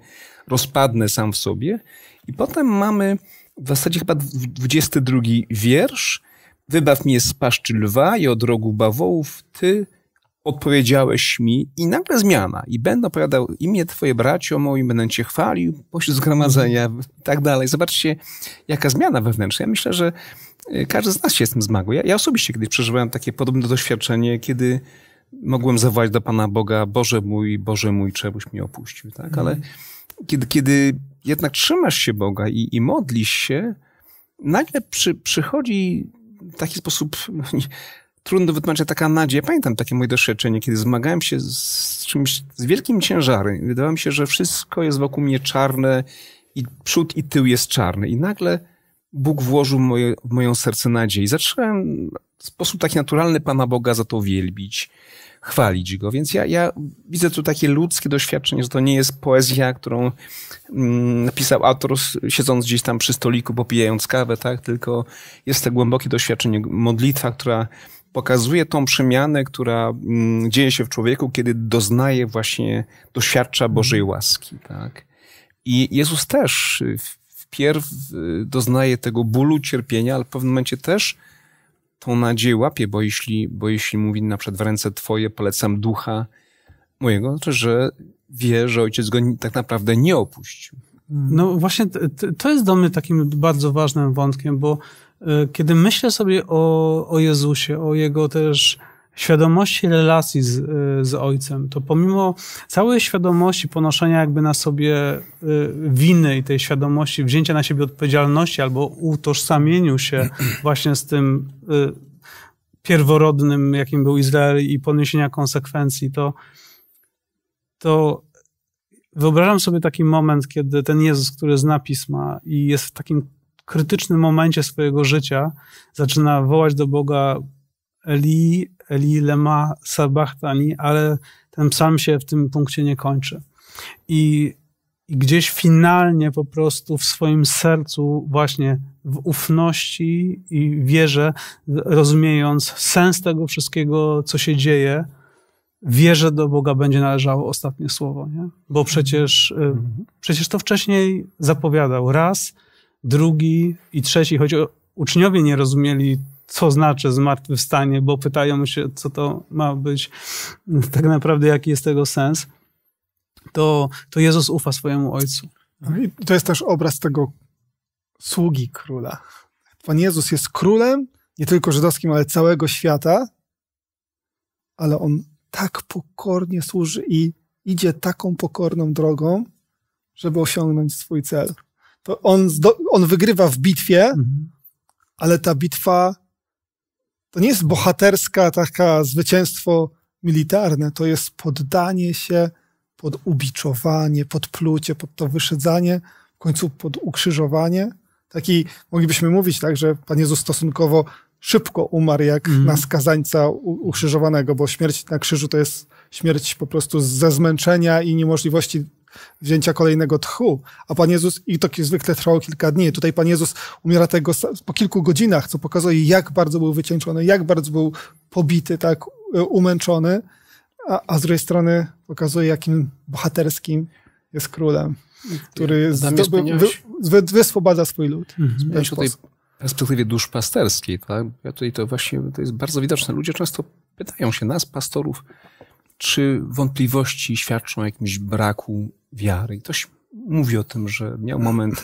rozpadnę sam w sobie. I potem mamy w zasadzie chyba 22 wiersz. Wybaw mnie z paszczy lwa i od rogu bawołów, ty odpowiedziałeś mi i nagle zmiana. I będę opowiadał imię twoje bracio moim, będę cię chwalił pośród zgromadzenia i tak dalej. Zobaczcie, jaka zmiana wewnętrzna. Ja myślę, że y, każdy z nas się z tym zmagł. Ja, ja osobiście kiedyś przeżywałem takie podobne doświadczenie, kiedy mogłem zawołać do Pana Boga, Boże mój, Boże mój, czemuś mnie opuścił, tak? Ale mm. kiedy, kiedy jednak trzymasz się Boga i, i modlisz się, nagle przy, przychodzi w taki sposób no, trudno wytłumaczyć taka nadzieja. Pamiętam takie moje doświadczenie, kiedy zmagałem się z czymś, z wielkim ciężarem. Wydawało mi się, że wszystko jest wokół mnie czarne i przód i tył jest czarny. I nagle Bóg włożył moje, w moją serce nadzieję. I zacząłem w sposób taki naturalny Pana Boga za to wielbić, chwalić Go. Więc ja, ja widzę tu takie ludzkie doświadczenie, że to nie jest poezja, którą mm, napisał autor siedząc gdzieś tam przy stoliku, popijając kawę, tak? Tylko jest to głębokie doświadczenie, modlitwa, która pokazuje tą przemianę, która mm, dzieje się w człowieku, kiedy doznaje właśnie, doświadcza Bożej mhm. łaski, tak? I Jezus też y, wpierw y, doznaje tego bólu, cierpienia, ale w pewnym momencie też tą nadzieję łapie, bo jeśli, bo jeśli mówi na przykład w ręce twoje polecam ducha mojego, no to że wie, że ojciec go tak naprawdę nie opuścił. No właśnie to jest dla mnie takim bardzo ważnym wątkiem, bo E, kiedy myślę sobie o, o Jezusie, o Jego też świadomości relacji z, e, z Ojcem, to pomimo całej świadomości ponoszenia jakby na sobie e, winy i tej świadomości wzięcia na siebie odpowiedzialności albo utożsamieniu się <clears throat> właśnie z tym pierworodnym, jakim był Izrael i poniesienia konsekwencji, to, to wyobrażam sobie taki moment, kiedy ten Jezus, który zna Pisma i jest w takim krytycznym momencie swojego życia zaczyna wołać do Boga Eli, Eli lema sabachtani, ale ten psalm się w tym punkcie nie kończy. I, I gdzieś finalnie po prostu w swoim sercu właśnie w ufności i wierze, rozumiejąc sens tego wszystkiego, co się dzieje, wierzę do Boga będzie należało ostatnie słowo, nie? Bo przecież, y, mhm. przecież to wcześniej zapowiadał raz, drugi i trzeci, choć uczniowie nie rozumieli, co znaczy zmartwychwstanie, bo pytają się, co to ma być, tak naprawdę jaki jest tego sens, to, to Jezus ufa swojemu Ojcu. No I to jest też obraz tego sługi króla. Pan Jezus jest królem, nie tylko żydowskim, ale całego świata, ale on tak pokornie służy i idzie taką pokorną drogą, żeby osiągnąć swój cel on, on wygrywa w bitwie, mhm. ale ta bitwa to nie jest bohaterska taka zwycięstwo militarne, to jest poddanie się pod ubiczowanie, pod plucie, pod to wyszedzanie, w końcu pod ukrzyżowanie. Taki, moglibyśmy mówić tak, że Pan Jezus stosunkowo szybko umarł jak mm. na skazańca ukrzyżowanego, bo śmierć na krzyżu to jest śmierć po prostu ze zmęczenia i niemożliwości wzięcia kolejnego tchu, a Pan Jezus, i to zwykle trwało kilka dni, tutaj Pan Jezus umiera tego po kilku godzinach, co pokazuje, jak bardzo był wycieńczony, jak bardzo był pobity, tak, e, umęczony, a, a z drugiej strony pokazuje, jakim bohaterskim jest królem, który zdobył, wy, wyswobadza swój lud. Mhm. tutaj perspektywie duszpasterskiej, tak? Ja tutaj to właśnie, to jest bardzo widoczne. Ludzie często pytają się nas, pastorów, czy wątpliwości świadczą o jakimś braku wiary. I ktoś mówi o tym, że miał moment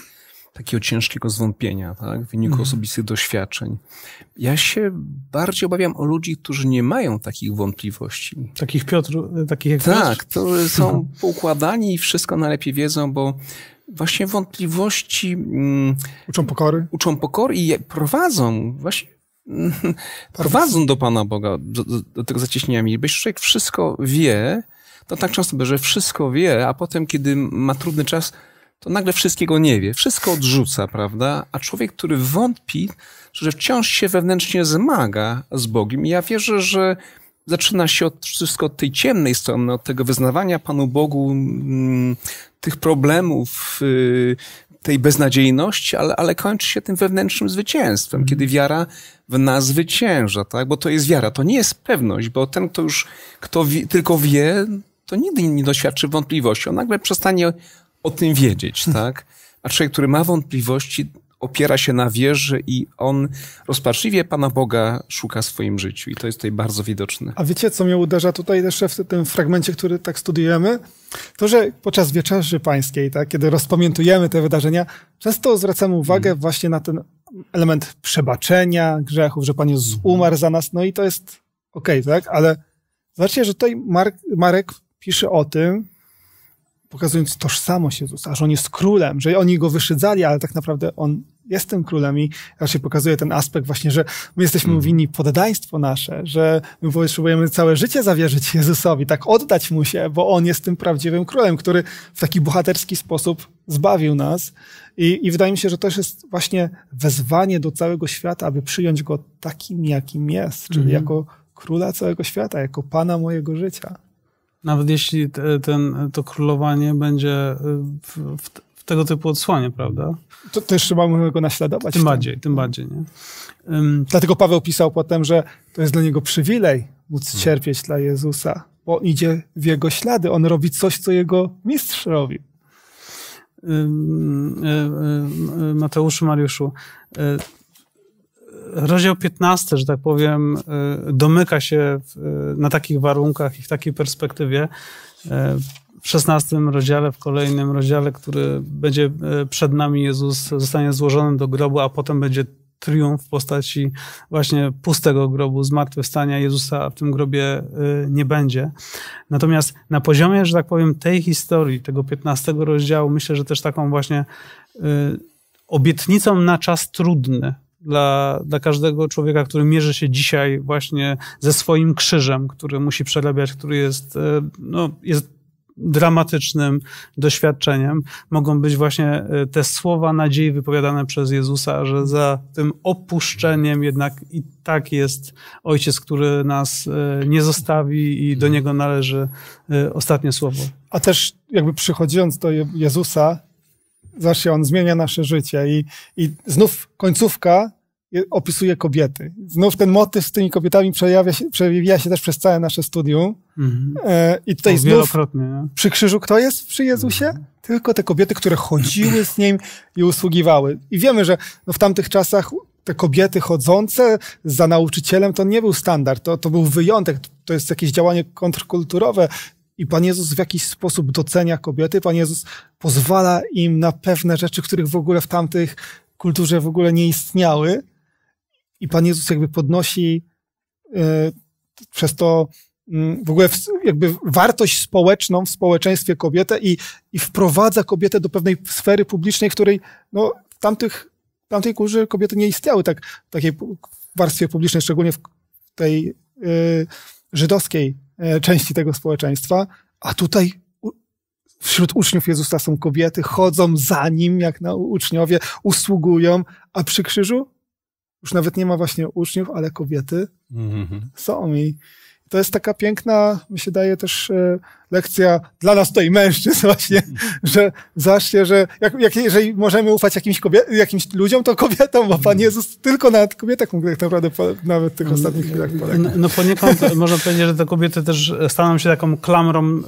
takiego ciężkiego zwątpienia tak, w wyniku mhm. osobistych doświadczeń. Ja się bardziej obawiam o ludzi, którzy nie mają takich wątpliwości. Takich Piotr, takich jak Tak, którzy są poukładani i wszystko najlepiej wiedzą, bo właśnie wątpliwości... Mm, uczą pokory? Uczą pokory i prowadzą właśnie prowadzą do Pana Boga, do, do tego zacieśnienia miłości. Człowiek wszystko wie, to tak często że wszystko wie, a potem, kiedy ma trudny czas, to nagle wszystkiego nie wie. Wszystko odrzuca, prawda? A człowiek, który wątpi, że wciąż się wewnętrznie zmaga z Bogiem. ja wierzę, że zaczyna się od, wszystko od tej ciemnej strony, od tego wyznawania Panu Bogu mm, tych problemów, y, tej beznadziejności, ale, ale kończy się tym wewnętrznym zwycięstwem, kiedy mhm. wiara w nas zwycięża, tak? Bo to jest wiara, to nie jest pewność, bo ten, kto już, kto wie, tylko wie, to nigdy nie doświadczy wątpliwości. On nagle przestanie o tym wiedzieć, <laughs> tak? A człowiek, który ma wątpliwości, opiera się na wierze i on rozpaczliwie Pana Boga szuka w swoim życiu. I to jest tutaj bardzo widoczne. A wiecie, co mnie uderza tutaj jeszcze w tym fragmencie, który tak studiujemy? To, że podczas Wieczerzy Pańskiej, tak, kiedy rozpamiętujemy te wydarzenia, często zwracamy uwagę mm. właśnie na ten element przebaczenia grzechów, że Pan Jezus mm. umarł za nas, no i to jest okej, okay, tak? Ale zobaczcie, że tutaj Mark, Marek pisze o tym, pokazując tożsamość Jezusa, że on jest królem, że oni go wyszydzali, ale tak naprawdę on jest tym królem i raczej pokazuje ten aspekt właśnie, że my jesteśmy mm. winni poddaństwo nasze, że my potrzebujemy całe życie zawierzyć <laughs> Jezusowi, tak oddać mu się, bo on jest tym prawdziwym królem, który w taki bohaterski sposób zbawił nas. I, i wydaje mi się, że to jest właśnie wezwanie do całego świata, aby przyjąć go takim, jakim jest, czyli mm. jako króla całego świata, jako pana mojego życia nawet jeśli te, ten, to królowanie będzie y, w, w, w, tego typu odsłonie, prawda? To też trzeba go naśladować. Tym tak? bardziej, tym bardziej, nie? Um, Dlatego Paweł pisał potem, że to jest dla niego przywilej móc hmm. cierpieć dla Jezusa, bo idzie w jego ślady, on robi coś, co jego mistrz robi. Y, y, Mateuszu, Mariuszu, rozdział 15, że tak powiem, y, domyka się y, na takich warunkach i w takiej perspektywie. Y, w 16 rozdziale, w kolejnym rozdziale, który będzie przed nami, Jezus zostanie złożony do grobu, a potem będzie triumf w postaci właśnie pustego grobu, zmartwychwstania Jezusa w tym grobie nie będzie. Natomiast na poziomie, że tak powiem, tej historii, tego 15 rozdziału, myślę, że też taką właśnie obietnicą na czas trudny, dla, dla każdego człowieka, który mierzy się dzisiaj właśnie ze swoim krzyżem, który musi przerabiać, który jest, e, no, jest dramatycznym doświadczeniem mogą być właśnie e, te słowa nadziei wypowiadane przez Jezusa, że za tym opuszczeniem jednak i tak jest Ojciec, który nas e, nie zostawi i do Niego należy ostatnie słowo. A też jakby przychodząc do Jezusa, właśnie on zmienia nasze życie. I, i znów końcówka opisuje kobiety. Znów ten motyw z tymi kobietami przejawia się, przewija się też przez całe nasze studium. Mhm. E, I tutaj znów przy krzyżu kto jest przy Jezusie? Mhm. Tylko te kobiety, które chodziły z Nim i usługiwały. I wiemy, że no, w tamtych czasach te kobiety chodzące za nauczycielem to nie był standard, to, to był wyjątek, to jest jakieś działanie kontrkulturowe, i Pan Jezus w jakiś sposób docenia kobiety, Pan Jezus pozwala im na pewne rzeczy, których w ogóle w tamtych kulturze w ogóle nie istniały. I Pan Jezus jakby podnosi y, przez to y, w ogóle w, jakby wartość społeczną w społeczeństwie kobietę i, i wprowadza kobietę do pewnej sfery publicznej, której no, w tamtych, w tamtej kulturze kobiety nie istniały tak, w takiej warstwie publicznej, szczególnie w tej y, żydowskiej E, części tego społeczeństwa, a tutaj wśród uczniów Jezusa są kobiety, chodzą za nim jak na uczniowie, usługują, a przy krzyżu już nawet nie ma właśnie uczniów, ale kobiety mm -hmm. są i to jest taka piękna, mi się daje też e, lekcja dla nas i mężczyzn <laughs> właśnie, że zacznie, że jak, jak, jeżeli możemy ufać jakimś, kobiet, jakimś ludziom, to kobietom, bo Pan Jezus tylko na kobietach mógł tak naprawdę po, nawet w tych ostatnich chwilach polegać. No, no poniekąd <laughs> można powiedzieć, że te kobiety też staną się taką klamrą e,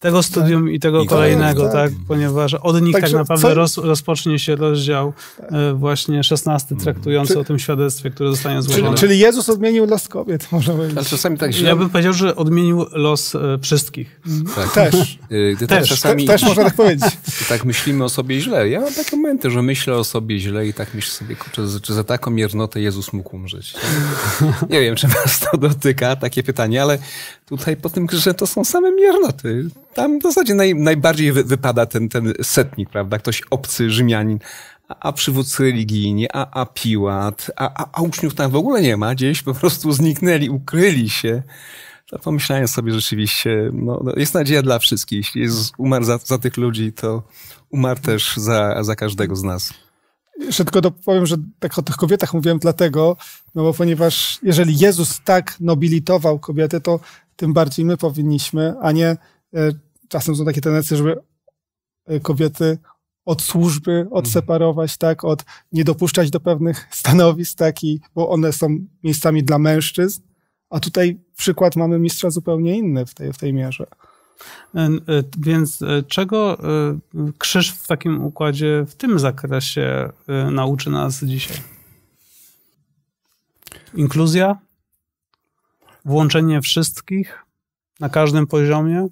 tego studium tak. i tego I kolejnego, tak, tak, ponieważ od nich Także, tak naprawdę roz, rozpocznie się rozdział tak. e, właśnie szesnasty mhm. traktujący czy, o tym świadectwie, które zostanie złożone. Czyli, czyli Jezus odmienił los kobiet, można powiedzieć. Ale czasami tak źle. Ja bym powiedział, że odmienił los e, wszystkich. Mhm. Tak. <laughs> E, tak. Też. Gdy też, tak czasami, też można tak powiedzieć. <laughs> tak myślimy o sobie źle. Ja mam takie momenty, że myślę o sobie źle i tak myślę sobie, kurczę, czy za taką miernotę Jezus mógł umrzeć. <laughs> Nie wiem, czy was to dotyka, takie pytanie, ale Tutaj po tym grze to są same miernoty. Tam w zasadzie naj, najbardziej wy, wypada ten, ten setnik, prawda? Ktoś obcy Rzymianin, a, a przywódcy religijni, a, a Piłat, a, a, a uczniów tam w ogóle nie ma. Gdzieś po prostu zniknęli, ukryli się. To pomyślałem sobie rzeczywiście, no, no jest nadzieja dla wszystkich. Jeśli umarł za, za tych ludzi, to umarł też za, za każdego z nas. Jeszcze tylko dopowiem, że tak o tych kobietach mówiłem dlatego, no bo ponieważ jeżeli Jezus tak nobilitował kobiety, to tym bardziej my powinniśmy, a nie e, czasem są takie tendencje, żeby e, kobiety od służby odseparować, mhm. tak, od nie dopuszczać do pewnych stanowisk, tak, i, bo one są miejscami dla mężczyzn, a tutaj przykład mamy mistrza zupełnie inny w tej, w tej mierze. E, więc czego krzyż w takim układzie w tym zakresie nauczy nas dzisiaj? Inkluzja? włączenie wszystkich na każdym poziomie,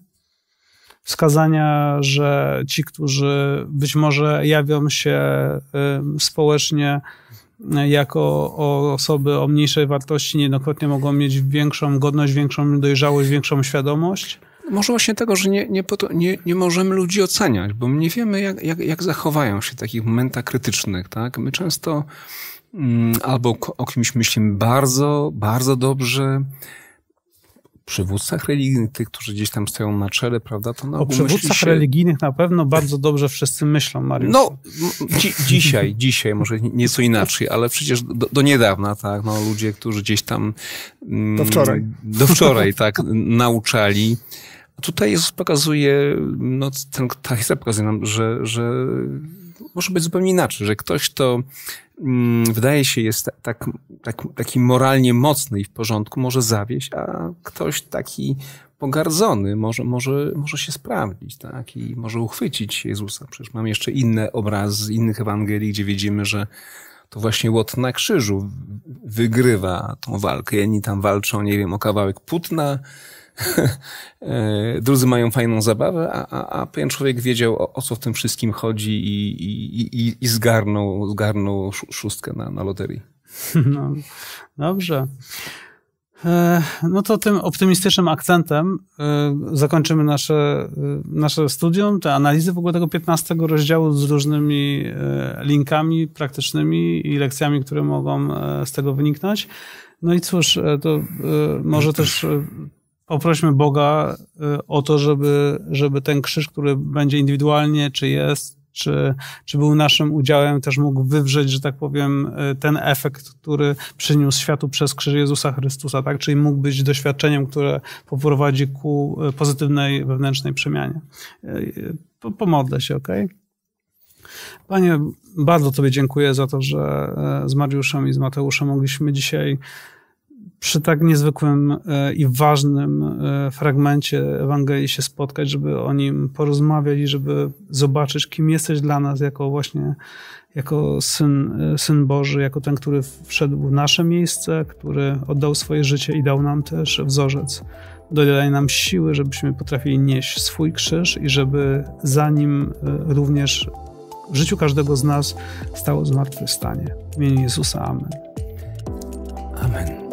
wskazania, że ci, którzy być może jawią się społecznie y, jako osoby o mniejszej wartości, niejednokrotnie mogą mieć większą godność, większą dojrzałość, większą świadomość. Może właśnie tego, że nie, nie, nie, nie możemy ludzi oceniać, bo nie wiemy, jak, jak, jak zachowają się w takich momentach krytycznych. Tak? My często mm, albo o kimś myślimy bardzo, bardzo dobrze, przywódcach religijnych, tych, którzy gdzieś tam stoją na czele, prawda? To no, o przywódcach się... religijnych na pewno bardzo dobrze wszyscy myślą, Mariusz. No, dzi dzisiaj, <laughs> dzisiaj, może nieco inaczej, ale przecież do, do, niedawna, tak, no, ludzie, którzy gdzieś tam... Mm, do wczoraj. Do wczoraj, <laughs> tak, nauczali. tutaj Jezus pokazuje, no, ten, ta historia pokazuje nam, że, że może być zupełnie inaczej, że ktoś, kto Mm, wydaje się jest tak, tak, taki moralnie mocny i w porządku może zawieść, a ktoś taki pogardzony może, może, może się sprawdzić tak? i może uchwycić Jezusa. Przecież mam jeszcze inne obraz z innych Ewangelii, gdzie widzimy, że to właśnie Łot na krzyżu wygrywa tą walkę. Jedni tam walczą, nie wiem, o kawałek płótna, <laughs> drudzy mają fajną zabawę, a, a, a pewien człowiek wiedział, o, o co w tym wszystkim chodzi i, i, i, i zgarnął, zgarnął szóstkę na, na loterii. <laughs> No, dobrze. E, no to tym optymistycznym akcentem e, zakończymy nasze, e, nasze studium, te analizy w ogóle tego 15 rozdziału z różnymi linkami praktycznymi i lekcjami, które mogą z tego wyniknąć. No i cóż, to może też poprośmy Boga y, o to, żeby, żeby ten krzyż, który będzie indywidualnie, czy jest, czy, czy był naszym udziałem, też mógł wywrzeć, że tak powiem, y, ten efekt, który przyniósł światu przez krzyż Jezusa Chrystusa, tak? Czyli mógł być doświadczeniem, które poprowadzi ku y, pozytywnej wewnętrznej przemianie. Pomodlę się, okej? Okay? Panie, bardzo Tobie dziękuję za to, że z Mariuszem i z Mateuszem mogliśmy dzisiaj przy tak niezwykłym e, i ważnym e, fragmencie Ewangelii się spotkać, żeby o nim porozmawiać i żeby zobaczyć, kim jesteś dla nas jako właśnie jako syn, e, syn Boży, jako ten, który wszedł w nasze miejsce, który oddał swoje życie i dał nam też wzorzec. Dodaj nam siły, żebyśmy potrafili nieść swój krzyż i żeby za nim również w życiu każdego z nas stało zmartwychwstanie. W imieniu Jezusa. Amen. Amen.